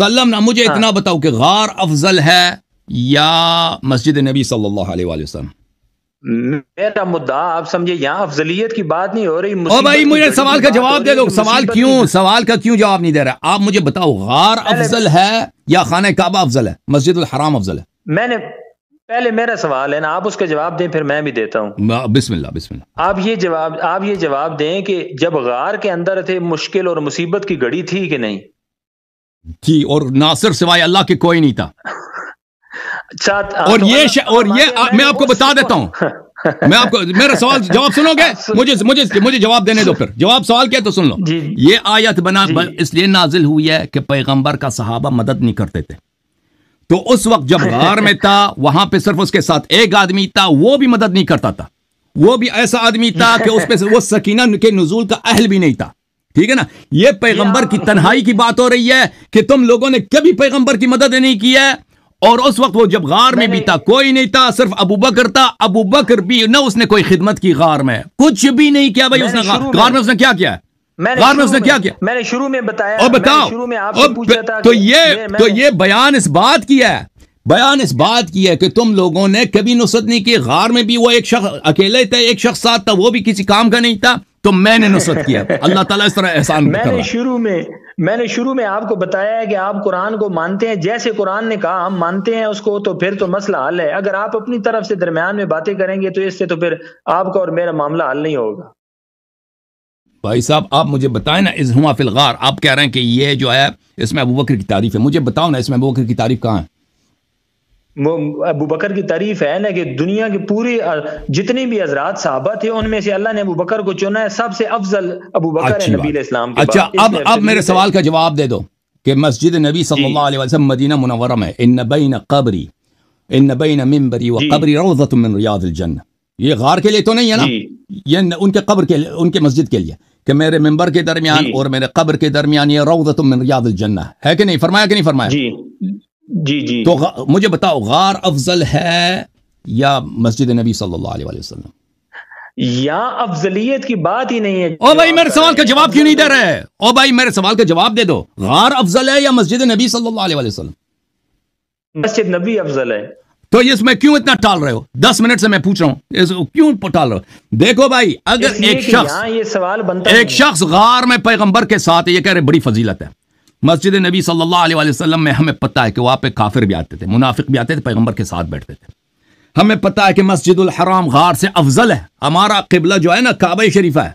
سلمنا مجھے اتنا ہاں۔ بتاؤ کہ غار افضل ہے یا مسجد نبی صلی اللہ علیہ وآلہ وسلم میرا مدعا آپ سمجھے یہاں افضلیت کی بات نہیں ہو رہی او بھائی مجھے سوال کا جواب دے دو سوال کیوں سوال کا کیوں جواب نہیں دے رہا آپ مجھے بتاؤ غار افضل ہے یا خانہ کعبہ افضل ہے مسجد الحرام افضل ہے میں نے پہلے میرا سوال ہے نا آپ اس کا جواب دیں پھر میں بھی دیتا ہوں بسم بسم اللہ اللہ آپ یہ جواب آپ یہ جواب دیں کہ جب غار کے اندر تھے مشکل اور مصیبت کی گھڑی تھی کہ نہیں جی اور ناصر سوائے اللہ کے کوئی نہیں تھا اچھا، اور یہ اور یہ میں آپ کو بتا دیتا ہوں میں آپ کو میرا سوال جواب سنو گے [laughs] مجھے مجھے جواب دینے دو پھر جواب سوال کیا تو سن لو جی، جی۔ یہ آیت بنا جی۔ اس لیے نازل ہوئی ہے کہ پیغمبر کا صحابہ مدد نہیں کرتے تھے تو اس وقت جب غار میں تھا وہاں پہ صرف اس کے ساتھ ایک آدمی تھا وہ بھی مدد نہیں کرتا تھا وہ بھی ایسا آدمی تھا کہ اس پہ وہ سکینہ کے نزول کا اہل بھی نہیں تھا ٹھیک ہے نا یہ پیغمبر کی تنہائی کی بات ہو رہی ہے کہ تم لوگوں نے کبھی پیغمبر کی مدد نہیں کی ہے اور اس وقت وہ جب غار میں بھی تھا کوئی نہیں تھا صرف ابو بکر تھا ابو بکر بھی نہ اس نے کوئی خدمت کی غار میں کچھ بھی نہیں کیا بھائی اس نے غار میں اس نے کیا کیا ہے کیا میں نے شروع میں بتایا شروع میں آپ یہ تو یہ بیان اس بات کی ہے بیان اس بات کی ہے کہ تم لوگوں نے کبھی نصرت نہیں کی غار میں بھی وہ ایک شخص اکیلے تھے ایک شخص ساتھ تھا وہ بھی کسی کام کا نہیں تھا تو میں نے نصرت کیا اللہ تعالیٰ اس طرح احسان میں نے شروع میں میں نے شروع میں آپ کو بتایا ہے کہ آپ قرآن کو مانتے ہیں جیسے قرآن نے کہا ہم مانتے ہیں اس کو تو پھر تو مسئلہ حل ہے اگر آپ اپنی طرف سے درمیان میں باتیں کریں گے تو اس سے تو پھر آپ کا اور میرا معاملہ حل نہیں ہوگا بھائی صاحب آپ مجھے بتائیں نا از ہوا فلغار آپ کہہ رہے ہیں کہ یہ جو ہے اس میں ابو بکر کی تعریف ہے مجھے بتاؤ نا اس میں ابو بکر کی تعریف کہاں ہے وہ ابو بکر کی تعریف ہے نا کہ دنیا کے پوری جتنی بھی حضرات صحابہ تھے ان میں سے اللہ نے ابو بکر کو چنا ہے سب سے افضل ابو بکر ہے نبی اسلام کے اچھا اب اب میرے سوال کا جواب دے دو کہ مسجد نبی جی۔ صلی اللہ علیہ وسلم مدینہ منورہ میں ان بین قبری ان بین منبری و جی۔ قبری روضت من ریاض الجنہ یہ غار کے لیے تو نہیں ہے نا جی۔ یہ ان کے قبر کے ان کے مسجد کے لیے کہ میرے ممبر کے درمیان جی۔ اور میرے قبر کے درمیان یہ من ریاض الجنہ ہے کہ نہیں فرمایا کہ نہیں فرمایا جی جی جی تو مجھے بتاؤ غار افضل ہے یا مسجد نبی صلی اللہ علیہ وسلم یا افضلیت کی بات ہی نہیں ہے او بھائی میرے سوال کا جواب کیوں نہیں دے رہے او بھائی میرے سوال کا جواب دے دو غار افضل ہے یا مسجد نبی صلی اللہ علیہ وسلم مسجد نبی افضل ہے تو اس میں کیوں اتنا ٹال رہے ہو دس منٹ سے میں پوچھ رہا ہوں کیوں ٹال رہے ہو دیکھو بھائی اگر ایک شخص یہ سوال بنتا ایک شخص غار میں پیغمبر کے ساتھ یہ کہہ رہے بڑی فضیلت ہے مسجد نبی صلی اللہ علیہ وسلم میں ہمیں پتہ ہے کہ وہاں پہ کافر بھی آتے تھے منافق بھی آتے تھے پیغمبر کے ساتھ بیٹھتے تھے ہمیں پتہ ہے کہ مسجد الحرام غار سے افضل ہے ہمارا قبلہ جو ہے نا کعبہ شریفہ ہے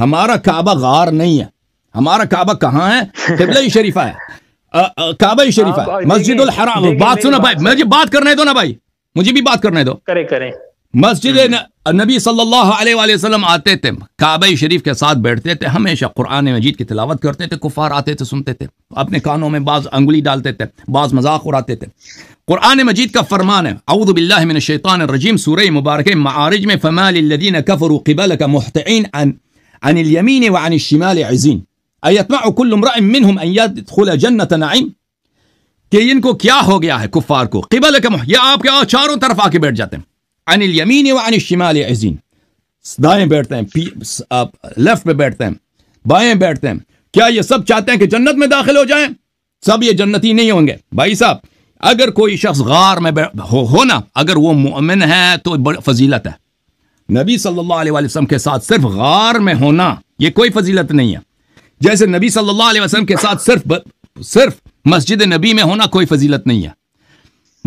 ہمارا کعبہ غار نہیں ہے ہمارا کعبہ کہاں ہے قبلہ شریفہ ہے کعبہ شریف ہے مسجد الحرام بات بات بات سنو بھائی بھائی مجھے مجھے کرنے کرنے دو دو نا بھی کریں کریں مسجد نبی صلی اللہ علیہ وآلہ وسلم آتے تھے کعبہ شریف کے ساتھ بیٹھتے تھے ہمیشہ قرآن مجید کی تلاوت کرتے تھے کفار آتے تھے سنتے تھے اپنے کانوں میں بعض انگلی ڈالتے تھے بعض مذاق اڑاتے تھے قرآن مجید کا فرمان ہے اعوذ باللہ من الشیطان الرجیم سورہ مبارک معارج میں فمال الیمین وعن الشمال عزین کل ان خل جنت کہ ان کو کیا ہو گیا ہے کفار کو قبل کم یہ آپ کے چاروں طرف آ کے بیٹھ جاتے ہیں عن الیمین و عن الشمال عزین دائیں بیٹھتے ہیں لیفٹ پہ بیٹھتے ہیں بائیں بیٹھتے ہیں کیا یہ سب چاہتے ہیں کہ جنت میں داخل ہو جائیں سب یہ جنتی نہیں ہوں گے بھائی صاحب اگر کوئی شخص غار میں ہو, ہونا اگر وہ مومن ہے تو بڑا فضیلت ہے نبی صلی اللہ علیہ وسلم کے ساتھ صرف غار میں ہونا یہ کوئی فضیلت نہیں ہے جیسے نبی صلی اللہ علیہ وسلم کے ساتھ صرف صرف مسجد نبی میں ہونا کوئی فضیلت نہیں ہے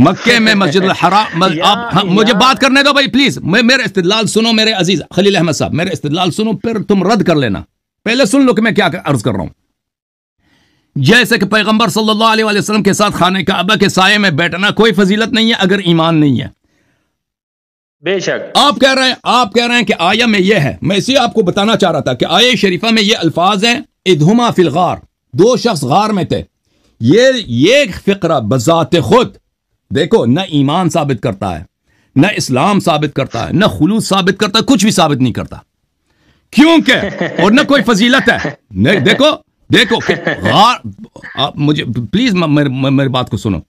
مکے میں مسجد الحرام [laughs] مجھے بات کرنے دو بھائی پلیز میں میرے استدلال سنو میرے عزیز خلیل احمد صاحب میرے استدلال سنو پھر تم رد کر لینا پہلے سن لو کہ میں کیا عرض کر رہا ہوں جیسے کہ پیغمبر صلی اللہ علیہ وسلم کے ساتھ خانے کا ابا کے سائے میں بیٹھنا کوئی فضیلت نہیں ہے اگر ایمان نہیں ہے بے شک آپ کہہ رہے ہیں آپ کہہ رہے ہیں کہ آیا میں یہ ہے میں اسی آپ کو بتانا چاہ رہا تھا کہ آیا شریفہ میں یہ الفاظ ہیں فی الغار دو شخص غار میں تھے یہ فقرہ بذات خود دیکھو نہ ایمان ثابت کرتا ہے نہ اسلام ثابت کرتا ہے نہ خلوص ثابت کرتا ہے کچھ بھی ثابت نہیں کرتا کیونکہ اور نہ کوئی فضیلت ہے دیکھو دیکھو غار مجھے پلیز میری بات کو سنو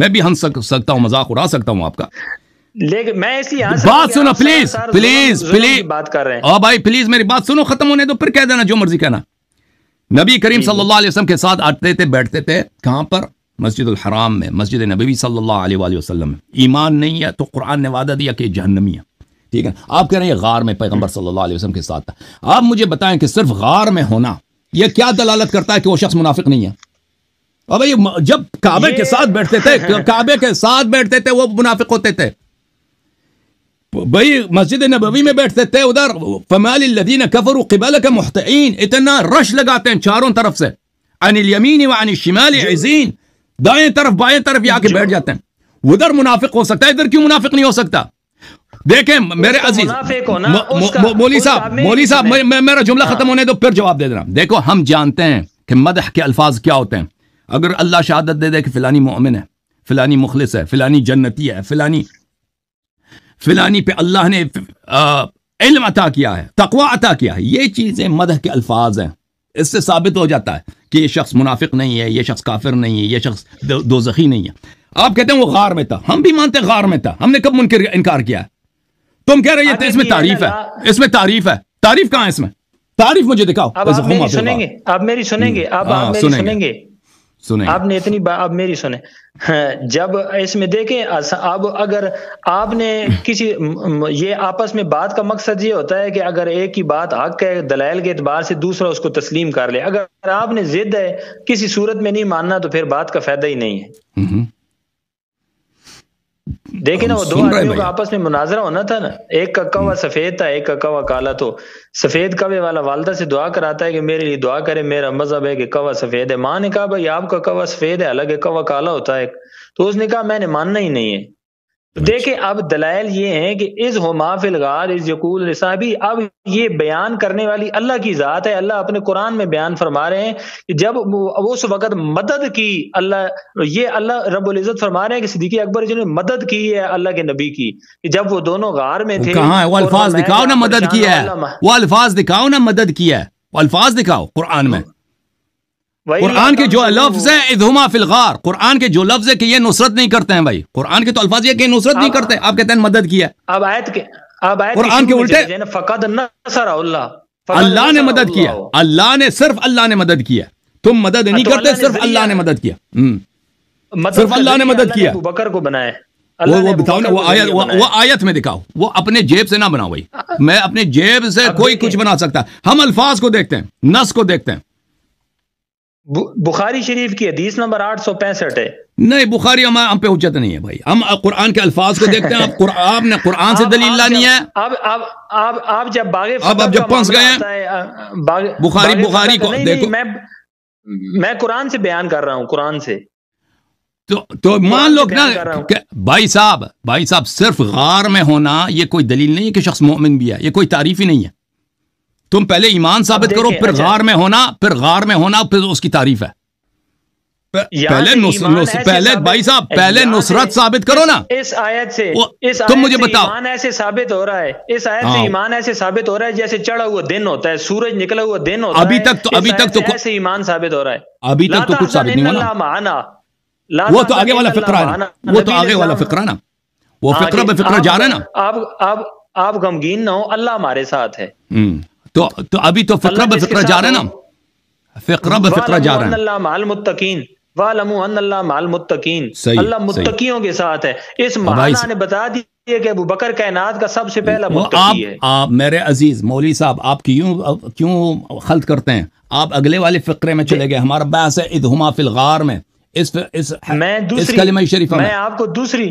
میں بھی ہنس سکتا ہوں مذاق اڑا سکتا ہوں آپ کا بات بات بات سنو سنو پلیز پلیز پلیز پلیز کر رہے ہیں بھائی میری ختم ہونے دو پھر کہہ دینا جو مرضی کہنا نبی کریم جی، جی۔ صلی اللہ علیہ وسلم کے ساتھ آتے تھے بیٹھتے تھے کہاں پر مسجد الحرام میں مسجد نبی صلی اللہ علیہ وآلہ وسلم میں ایمان نہیں ہے تو قرآن نے وعدہ دیا کہ جہنمی ہے ٹھیک ہے آپ کہہ رہے ہیں غار میں پیغمبر صلی اللہ علیہ وسلم کے ساتھ تھا آپ مجھے بتائیں کہ صرف غار میں ہونا یہ کیا دلالت کرتا ہے کہ وہ شخص منافق نہیں ہے بھائی جب کعبے کے ساتھ بیٹھتے تھے کعبے کے ساتھ بیٹھتے تھے وہ منافق ہوتے تھے بھائی مسجد نبوی میں بیٹھ سکتے ہیں ادھر فمال الذین کفروا قبلک محتعین اتنا رش لگاتے ہیں چاروں طرف سے عن الیمین وعن الشمال عزین دائیں طرف بائیں طرف یہ آ کے بیٹھ جاتے ہیں ادھر منافق ہو سکتا ہے ادھر کیوں منافق نہیں ہو سکتا دیکھیں میرے عزیز مولی صاحب مولی صاحب میرا جملہ ختم ہونے دو پھر جواب دے دینا دیکھو ہم جانتے ہیں کہ مدح کے الفاظ کیا ہوتے ہیں اگر اللہ شہادت دے دے کہ فلانی مومن ہے فلانی مخلص ہے فلانی جنتی ہے فلانی فلانی پہ اللہ نے علم عطا کیا ہے تقوا عطا کیا ہے یہ چیزیں مدح کے الفاظ ہیں اس سے ثابت ہو جاتا ہے کہ یہ شخص منافق نہیں ہے یہ شخص کافر نہیں ہے یہ شخص دو نہیں ہے آپ کہتے ہیں وہ غار میں تھا ہم بھی مانتے غار میں تھا ہم نے کب من انکار کیا ہے تم کہہ رہے تھے اس میں جی، تعریف ہے اس میں تعریف ہے تعریف کہاں ہے اس میں تعریف مجھے دکھاؤ آپ میری سنیں گے ہاں، آپ نے اتنی میری سنیں ہاں، جب اس میں دیکھیں اب اگر آپ نے کسی یہ آپس میں بات کا مقصد یہ ہوتا ہے کہ اگر ایک کی بات حق ہے دلائل کے اعتبار سے دوسرا اس کو تسلیم کر لے اگر آپ نے ضد ہے کسی صورت میں نہیں ماننا تو پھر بات کا فائدہ ہی نہیں ہے دیکھیں نا وہ دو آدمیوں کا آپس میں مناظرہ ہونا تھا نا ایک ککا ہوا سفید تھا ایک ککا ہوا کالا تو سفید کبے والا والدہ سے دعا کراتا ہے کہ میرے لیے دعا کرے میرا مذہب ہے کہ کوا سفید ہے ماں نے کہا بھائی آپ کا کوا سفید ہے الگ ہے کوا کالا ہوتا ہے تو اس نے کہا میں نے ماننا ہی نہیں ہے دیکھیں اب دلائل یہ ہیں کہ اب یہ بیان کرنے والی اللہ کی ذات ہے اللہ اپنے قرآن میں بیان فرما رہے ہیں کہ جب اس وقت مدد کی اللہ یہ اللہ رب العزت فرما رہے ہیں کہ صدیقی اکبر جنہوں نے مدد کی ہے اللہ کے نبی کی کہ جب وہ دونوں غار میں تھے کہاں ہے وہ الفاظ دکھاؤ نا مدد کی ہے وہ الفاظ دکھاؤ نا مدد کی ہے وہ الفاظ دکھاؤ قرآن میں قرآن کے جو لفظ ہے فلغار قرآن کے جو لفظ ہے کہ یہ نصرت نہیں کرتے ہیں بھائی قرآن کے تو الفاظ یہ کہ نصرت نہیں کرتے آپ کہتے ہیں مدد کیا اب اب آیت آیت کے کے قرآن فقد اللہ اللہ نے مدد کیا اللہ نے صرف اللہ نے مدد کیا تم مدد ہاں، نہیں کرتے مطلب صرف اللہ نے مدد کیا صرف اللہ نے مدد کیا بکر کو بنائے وہ آیت میں دکھاؤ وہ اپنے جیب سے نہ بناؤ بھائی میں اپنے جیب سے کوئی کچھ بنا سکتا ہم الفاظ کو دیکھتے ہیں نس کو دیکھتے ہیں بخاری شریف کی حدیث نمبر آٹھ سو پینسٹھ ہے نہیں بخاری ہم پہ حجت نہیں ہے بھائی ہم قرآن کے الفاظ کو دیکھتے ہیں [laughs] آپ نے قرآن سے دلیل لانی ہے اب اب جب گئے بخاری بخاری کو دیکھو میں قرآن سے بیان کر رہا ہوں قرآن سے تو مان لو نا بھائی صاحب بھائی صاحب صرف غار میں ہونا یہ کوئی دلیل نہیں ہے کہ شخص مومن بھی ہے یہ کوئی تعریف ہی نہیں ہے تم پہلے ایمان ثابت کرو پھر اچھا۔ غار میں ہونا پھر غار میں ہونا پھر اس کی تعریف ہے یعنی پہلے پہلے بھائی صاحب پہلے نصرت ثابت کرو نا اس آیت سے تم مجھے بتاؤ ایمان ایسے ثابت ہو رہا ہے اس آیت سے ہاں۔ ایمان ایسے ثابت ہو رہا ہے جیسے چڑھا ہوا دن ہوتا ہے سورج نکلا ہوا دن ہوتا ہے ابھی تک تو ابھی تک تو ایسے ایمان ثابت ہو رہا ہے ابھی تک تو کچھ ثابت نہیں ہونا وہ تو آگے والا فقرہ ہے نا وہ تو آگے والا فقرہ نا وہ فقرہ بے فقرہ جا رہا ہے نا آپ آپ آپ غمگین نہ ہو اللہ ہمارے ساتھ ہے تو تو ابھی تو فقرہ بفقرہ جا رہے ہیں نا فقرہ بفقرہ جا رہے ہیں اللہ مع المتقین وَعْلَمُوا أَنَّ اللَّهَ مَعَ الْمُتَّقِينَ اللہ متقیوں کے ساتھ ہے اس معنی نے بتا دی یہ کہ ابو بکر کائنات کا سب سے پہلا متقی ہے آپ میرے عزیز مولی صاحب آپ کیوں کیوں خلط کرتے ہیں آپ اگلے والے فقرے میں چلے گئے جی۔ ہمارا بحث ہے ادھما فی الغار میں اس اس میں دوسری کلمہ شریفہ میں میں آپ کو دوسری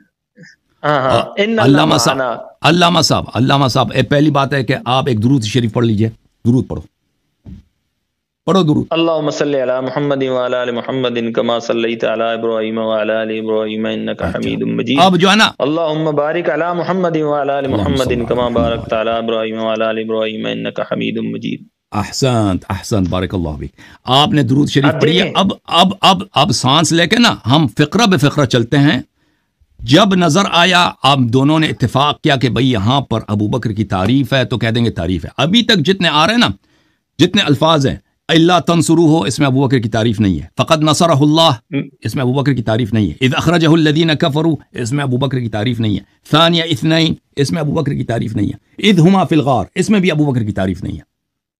ہاں، ہاں، ہاں، علامہ صاحب علامہ صاحب علامہ صاحب پہلی بات ہے کہ آپ ایک درود شریف پڑھ لیجئے درود پڑھو پڑھو درود اللہم صلی علی محمد و علی محمد کما صلیت علی ابراہیم و علی علی ابراہیم انکا اچھا۔ حمید مجید اب جو ہے نا اللہم بارک علی محمد و علی محمد کما بارکت علی ابراہیم و علی ابراہیم انکا حمید مجید احسنت احسنت بارک اللہ بھی آپ نے درود شریف پڑھی ہے اب اب اب اب سانس لے کے نا ہم فقرہ بے فقرہ چلتے ہیں جب نظر آیا اب دونوں نے اتفاق کیا کہ بھئی یہاں پر ابو بکر کی تعریف ہے تو کہہ دیں گے تعریف ہے ابھی تک جتنے آ رہے ہیں نا جتنے الفاظ ہیں اللہ تنسرو ہو اس میں ابو بکر کی تعریف نہیں ہے فقط نصر اللہ اس میں ابو بکر کی تعریف نہیں ہے اذ اخرجہ الدین کفرو اس میں ابو بکر کی تعریف نہیں ہے ثانیہ اثنین اس میں ابو بکر کی تعریف نہیں ہے اذ ہما الغار اس میں بھی ابو بکر کی تعریف نہیں ہے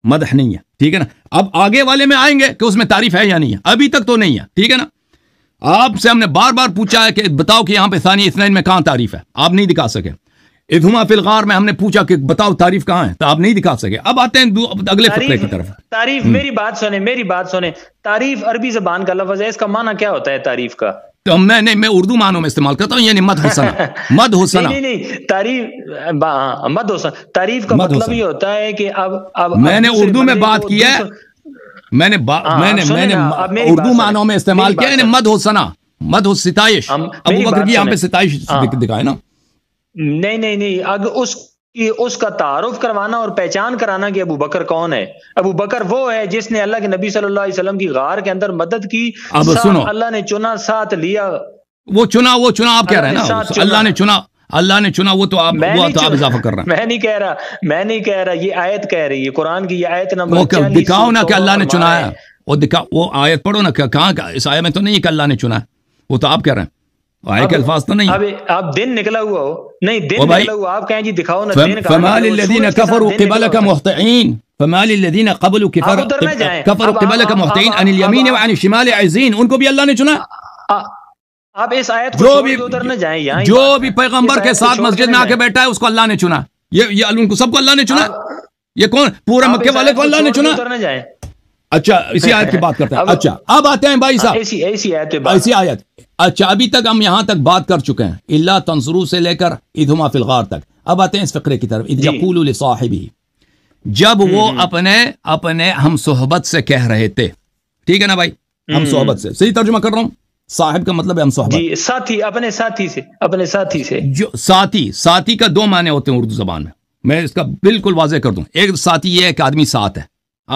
مدح نہیں ہے ٹھیک ہے نا اب آگے والے میں آئیں گے کہ اس میں تعریف ہے یا نہیں ہے ابھی تک تو نہیں ہے ٹھیک ہے نا آپ سے ہم نے بار بار پوچھا ہے کہ بتاؤ کہ یہاں پہ ثانی اثنین میں کہاں تعریف ہے آپ نہیں دکھا سکے ادھما فلغار میں ہم نے پوچھا کہ بتاؤ تعریف کہاں ہے تو آپ نہیں دکھا سکے اب آتے ہیں اگلے فقرے کی طرف تعریف میری بات سنے میری بات سنے تعریف عربی زبان کا لفظ ہے اس کا معنی کیا ہوتا ہے تعریف کا تو میں نے میں اردو معنوں میں استعمال کرتا ہوں یعنی مد حسنا [laughs] مد حسنا نہیں نہیں تعریف ہاں، مد حسنا تعریف کا مطلب یہ ہوتا ہے کہ اب اب میں نے اردو میں بات کی ہے میں نے ہاں، پہ ستائش ہاں۔ دکھائے نا نہیں نہیں اس کا تعارف کروانا اور پہچان کرانا کہ ابو بکر کون ہے ابو بکر وہ ہے جس نے اللہ کے نبی صلی اللہ علیہ وسلم کی غار کے اندر مدد کی اب سنو اللہ نے چنا ساتھ لیا وہ چنا وہ چنا آپ کہہ رہے ہیں اللہ نے چنا اللہ نے چنا وہ تو آپ وہ تو آپ اضافہ کر رہا ہے میں نہیں کہہ رہا میں نہیں کہہ رہا یہ آیت کہہ رہی ہے قرآن کی یہ آیت نمبر دکھاؤ نہ کہ اللہ نے چنا ہے وہ دکھا وہ آیت پڑھو نا کہاں کا اس آیت میں تو نہیں کہ اللہ نے چنا ہے وہ تو آپ کہہ رہے ہیں آئے کے الفاظ تو نہیں اب دن نکلا ہوا ہو نہیں دن نکلا ہوا آپ کہیں جی دکھاؤ نا دن فما للذین کفروا قبلک محتعین فما للذین قبلوا کفر کفروا قبلک محتعین ان الیمین وعن الشمال عزین ان کو بھی اللہ نے چنا آپ اس آیت جو بھی ادھر نہ جائیں یہاں جو بھی پیغمبر کے ساتھ مسجد میں آ کے بیٹھا ہے اس کو اللہ نے چنا یہ ان کو سب کو اللہ نے چنا یہ کون پورا مکے والے کو اللہ نے چنا اچھا اسی آیت کی بات کرتے ہیں اچھا اب آتے ہیں بھائی صاحب ایسی آیت اچھا ابھی تک ہم یہاں تک بات کر چکے ہیں اللہ تنصرو سے لے کر ادھما فلغار تک اب آتے ہیں اس فقرے کی طرف جی۔ یقول لصاحبی جب وہ اپنے اپنے ہم صحبت سے کہہ رہے تھے ٹھیک ہے نا بھائی ہم صحبت سے صحیح ترجمہ کر رہا ہوں صاحب کا مطلب ہے ہم صحبت جی ساتھی اپنے ساتھی سے اپنے ساتھی سے جو ساتھی ساتھی کا دو معنی ہوتے ہیں اردو زبان میں میں اس کا بالکل واضح کر دوں ایک ساتھی یہ ہے کہ آدمی ساتھ ہے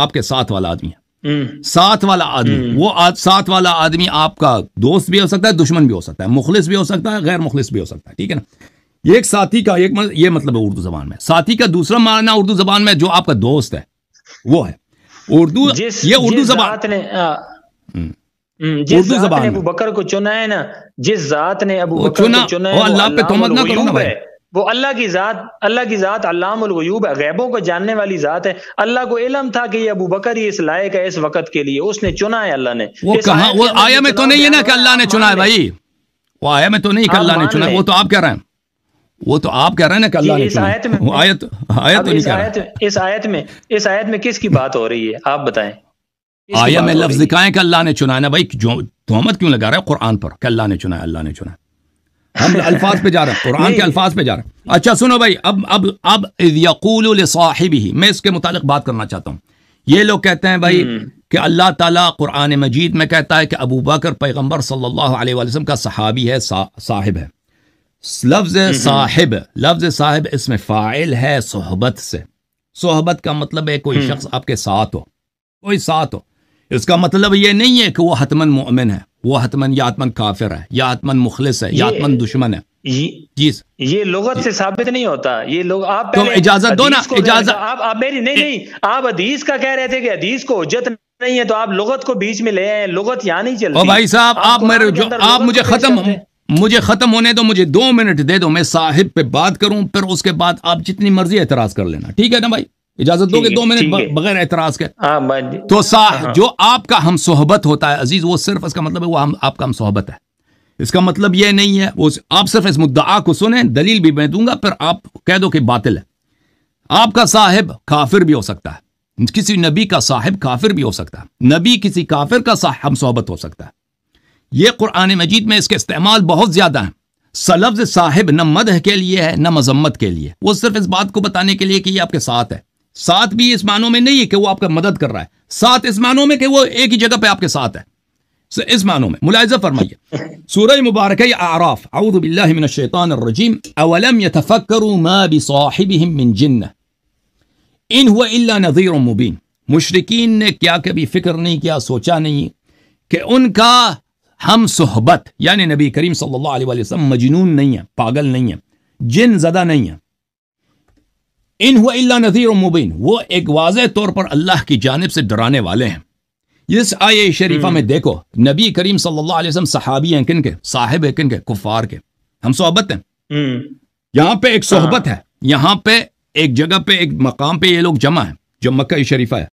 آپ کے ساتھ والا آدمی ہے ساتھ والا آدمی وہ ساتھ والا آدمی آپ کا دوست بھی ہو سکتا ہے دشمن بھی ہو سکتا ہے مخلص بھی ہو سکتا ہے غیر مخلص بھی ہو سکتا ہے ٹھیک ہے نا ایک ساتھی کا ایک مطلب یہ مطلب ہے اردو زبان میں ساتھی کا دوسرا معنی اردو زبان میں جو آپ کا دوست ہے وہ ہے اردو یہ اردو زبان جس نے ابو بکر کو چنا ہے نا جس ذات نے ابو بکر کو چنا بھائی وہ اللہ کی ذات اللہ کی ذات علام الغیوب ہے غیبوں کو جاننے والی ذات ہے اللہ کو علم تھا کہ یہ ابو بکر یہ اس لائق ہے اس وقت کے لیے اس نے چنا ہے اللہ نے وہ آیا میں تو نہیں ہے نا کہ اللہ نے چنا ہے ہاں، بھائی وہ آیا میں تو نہیں کہ ہاں، اللہ نے چنا وہ تو آپ کہہ رہے ہیں وہ تو آپ کہہ رہے ہیں کہ اللہ اس آیت میں اس آیت میں اس آیت میں کس کی بات ہو رہی ہے آپ بتائیں آیا میں لفظ دکھائیں کہ اللہ نے چنا ہے نا بھائی جو تومت کیوں لگا رہا ہے قرآن پر کہ اللہ نے چنا ہے اللہ نے چنا ہے ہم [laughs] الفاظ پہ جا رہے ہیں قرآن کے الفاظ پہ جا رہے ہیں اچھا سنو بھائی اب اب اب یقول صاحب ہی میں اس کے متعلق بات کرنا چاہتا ہوں یہ لوگ کہتے ہیں بھائی کہ اللہ تعالیٰ قرآن مجید میں کہتا ہے کہ ابو بکر پیغمبر صلی اللہ علیہ وسلم کا صحابی ہے صاحب ہے لفظ صاحب لفظ صاحب اس میں فائل ہے صحبت سے صحبت کا مطلب ہے کوئی شخص آپ کے ساتھ ہو کوئی ساتھ ہو اس کا مطلب یہ نہیں ہے کہ وہ حتمن مومن ہے وہ حتمن یا حتمن کافر ہے یا حتمن مخلص ہے یا حتمن دشمن ہے جی۔ یہ لغت سے ثابت نہیں ہوتا یہ لوگ آپ آپ اجازت اجازت دو نا میری نہیں نہیں آپ حدیث کا کہہ رہے تھے کہ کو نہیں ہے تو آپ لغت کو بیچ میں لے آئے لغت یہاں نہیں چلتی بھائی صاحب آپ مجھے ختم مجھے ختم ہونے دو مجھے دو منٹ دے دو میں صاحب پہ بات کروں پھر اس کے بعد آپ جتنی مرضی اعتراض کر لینا ٹھیک ہے نا بھائی اجازت دو کہ دو منٹ بغیر اعتراض کے ہاں، جی۔ تو ہاں۔ جو آپ کا ہم صحبت ہوتا ہے عزیز وہ صرف اس کا مطلب ہے ہے وہ آپ کا ہم صحبت اس کا مطلب یہ نہیں ہے وہ آپ صرف اس مدعا کو سنیں دلیل بھی میں دوں گا پھر آپ کہہ دو کہ باطل ہے آپ کا صاحب کافر بھی ہو سکتا ہے کسی نبی کا صاحب کافر بھی ہو سکتا ہے نبی کسی کافر کا صاحب ہم صحبت ہو سکتا ہے یہ قرآن مجید میں اس کے استعمال بہت زیادہ ہیں سلفظ صاحب نہ مدح کے لیے ہے نہ مذمت کے لیے وہ صرف اس بات کو بتانے کے لیے کہ یہ آپ کے ساتھ ہے ساتھ بھی اس معنوں میں نہیں ہے کہ وہ آپ کا مدد کر رہا ہے ساتھ اس معنوں میں کہ وہ ایک ہی جگہ پہ آپ کے ساتھ ہے اس معنوں میں ملاحظہ فرمائیے سورہ مبارکہ اعراف اعوذ باللہ من الشیطان الرجیم اولم یتفکروا ما بصاحبهم من جنہ ان ہوا الا نظیر مبین مشرقین نے کیا کبھی فکر نہیں کیا سوچا نہیں کہ ان کا ہم صحبت یعنی نبی کریم صلی اللہ علیہ وسلم مجنون نہیں ہے پاگل نہیں ہے جن زدہ نہیں ہے ان نذیر وہ ایک واضح طور پر اللہ کی جانب سے ڈرانے والے ہیں اس آئے شریفہ میں دیکھو نبی کریم صلی اللہ علیہ وسلم صحابی ہیں کن کے صاحب ہیں کن کے کفار کے ہم صحبت ہیں یہاں پہ ایک صحبت ہاں۔ ہے یہاں پہ ایک جگہ پہ ایک مقام پہ یہ لوگ جمع ہیں جو مکہ شریفہ ہے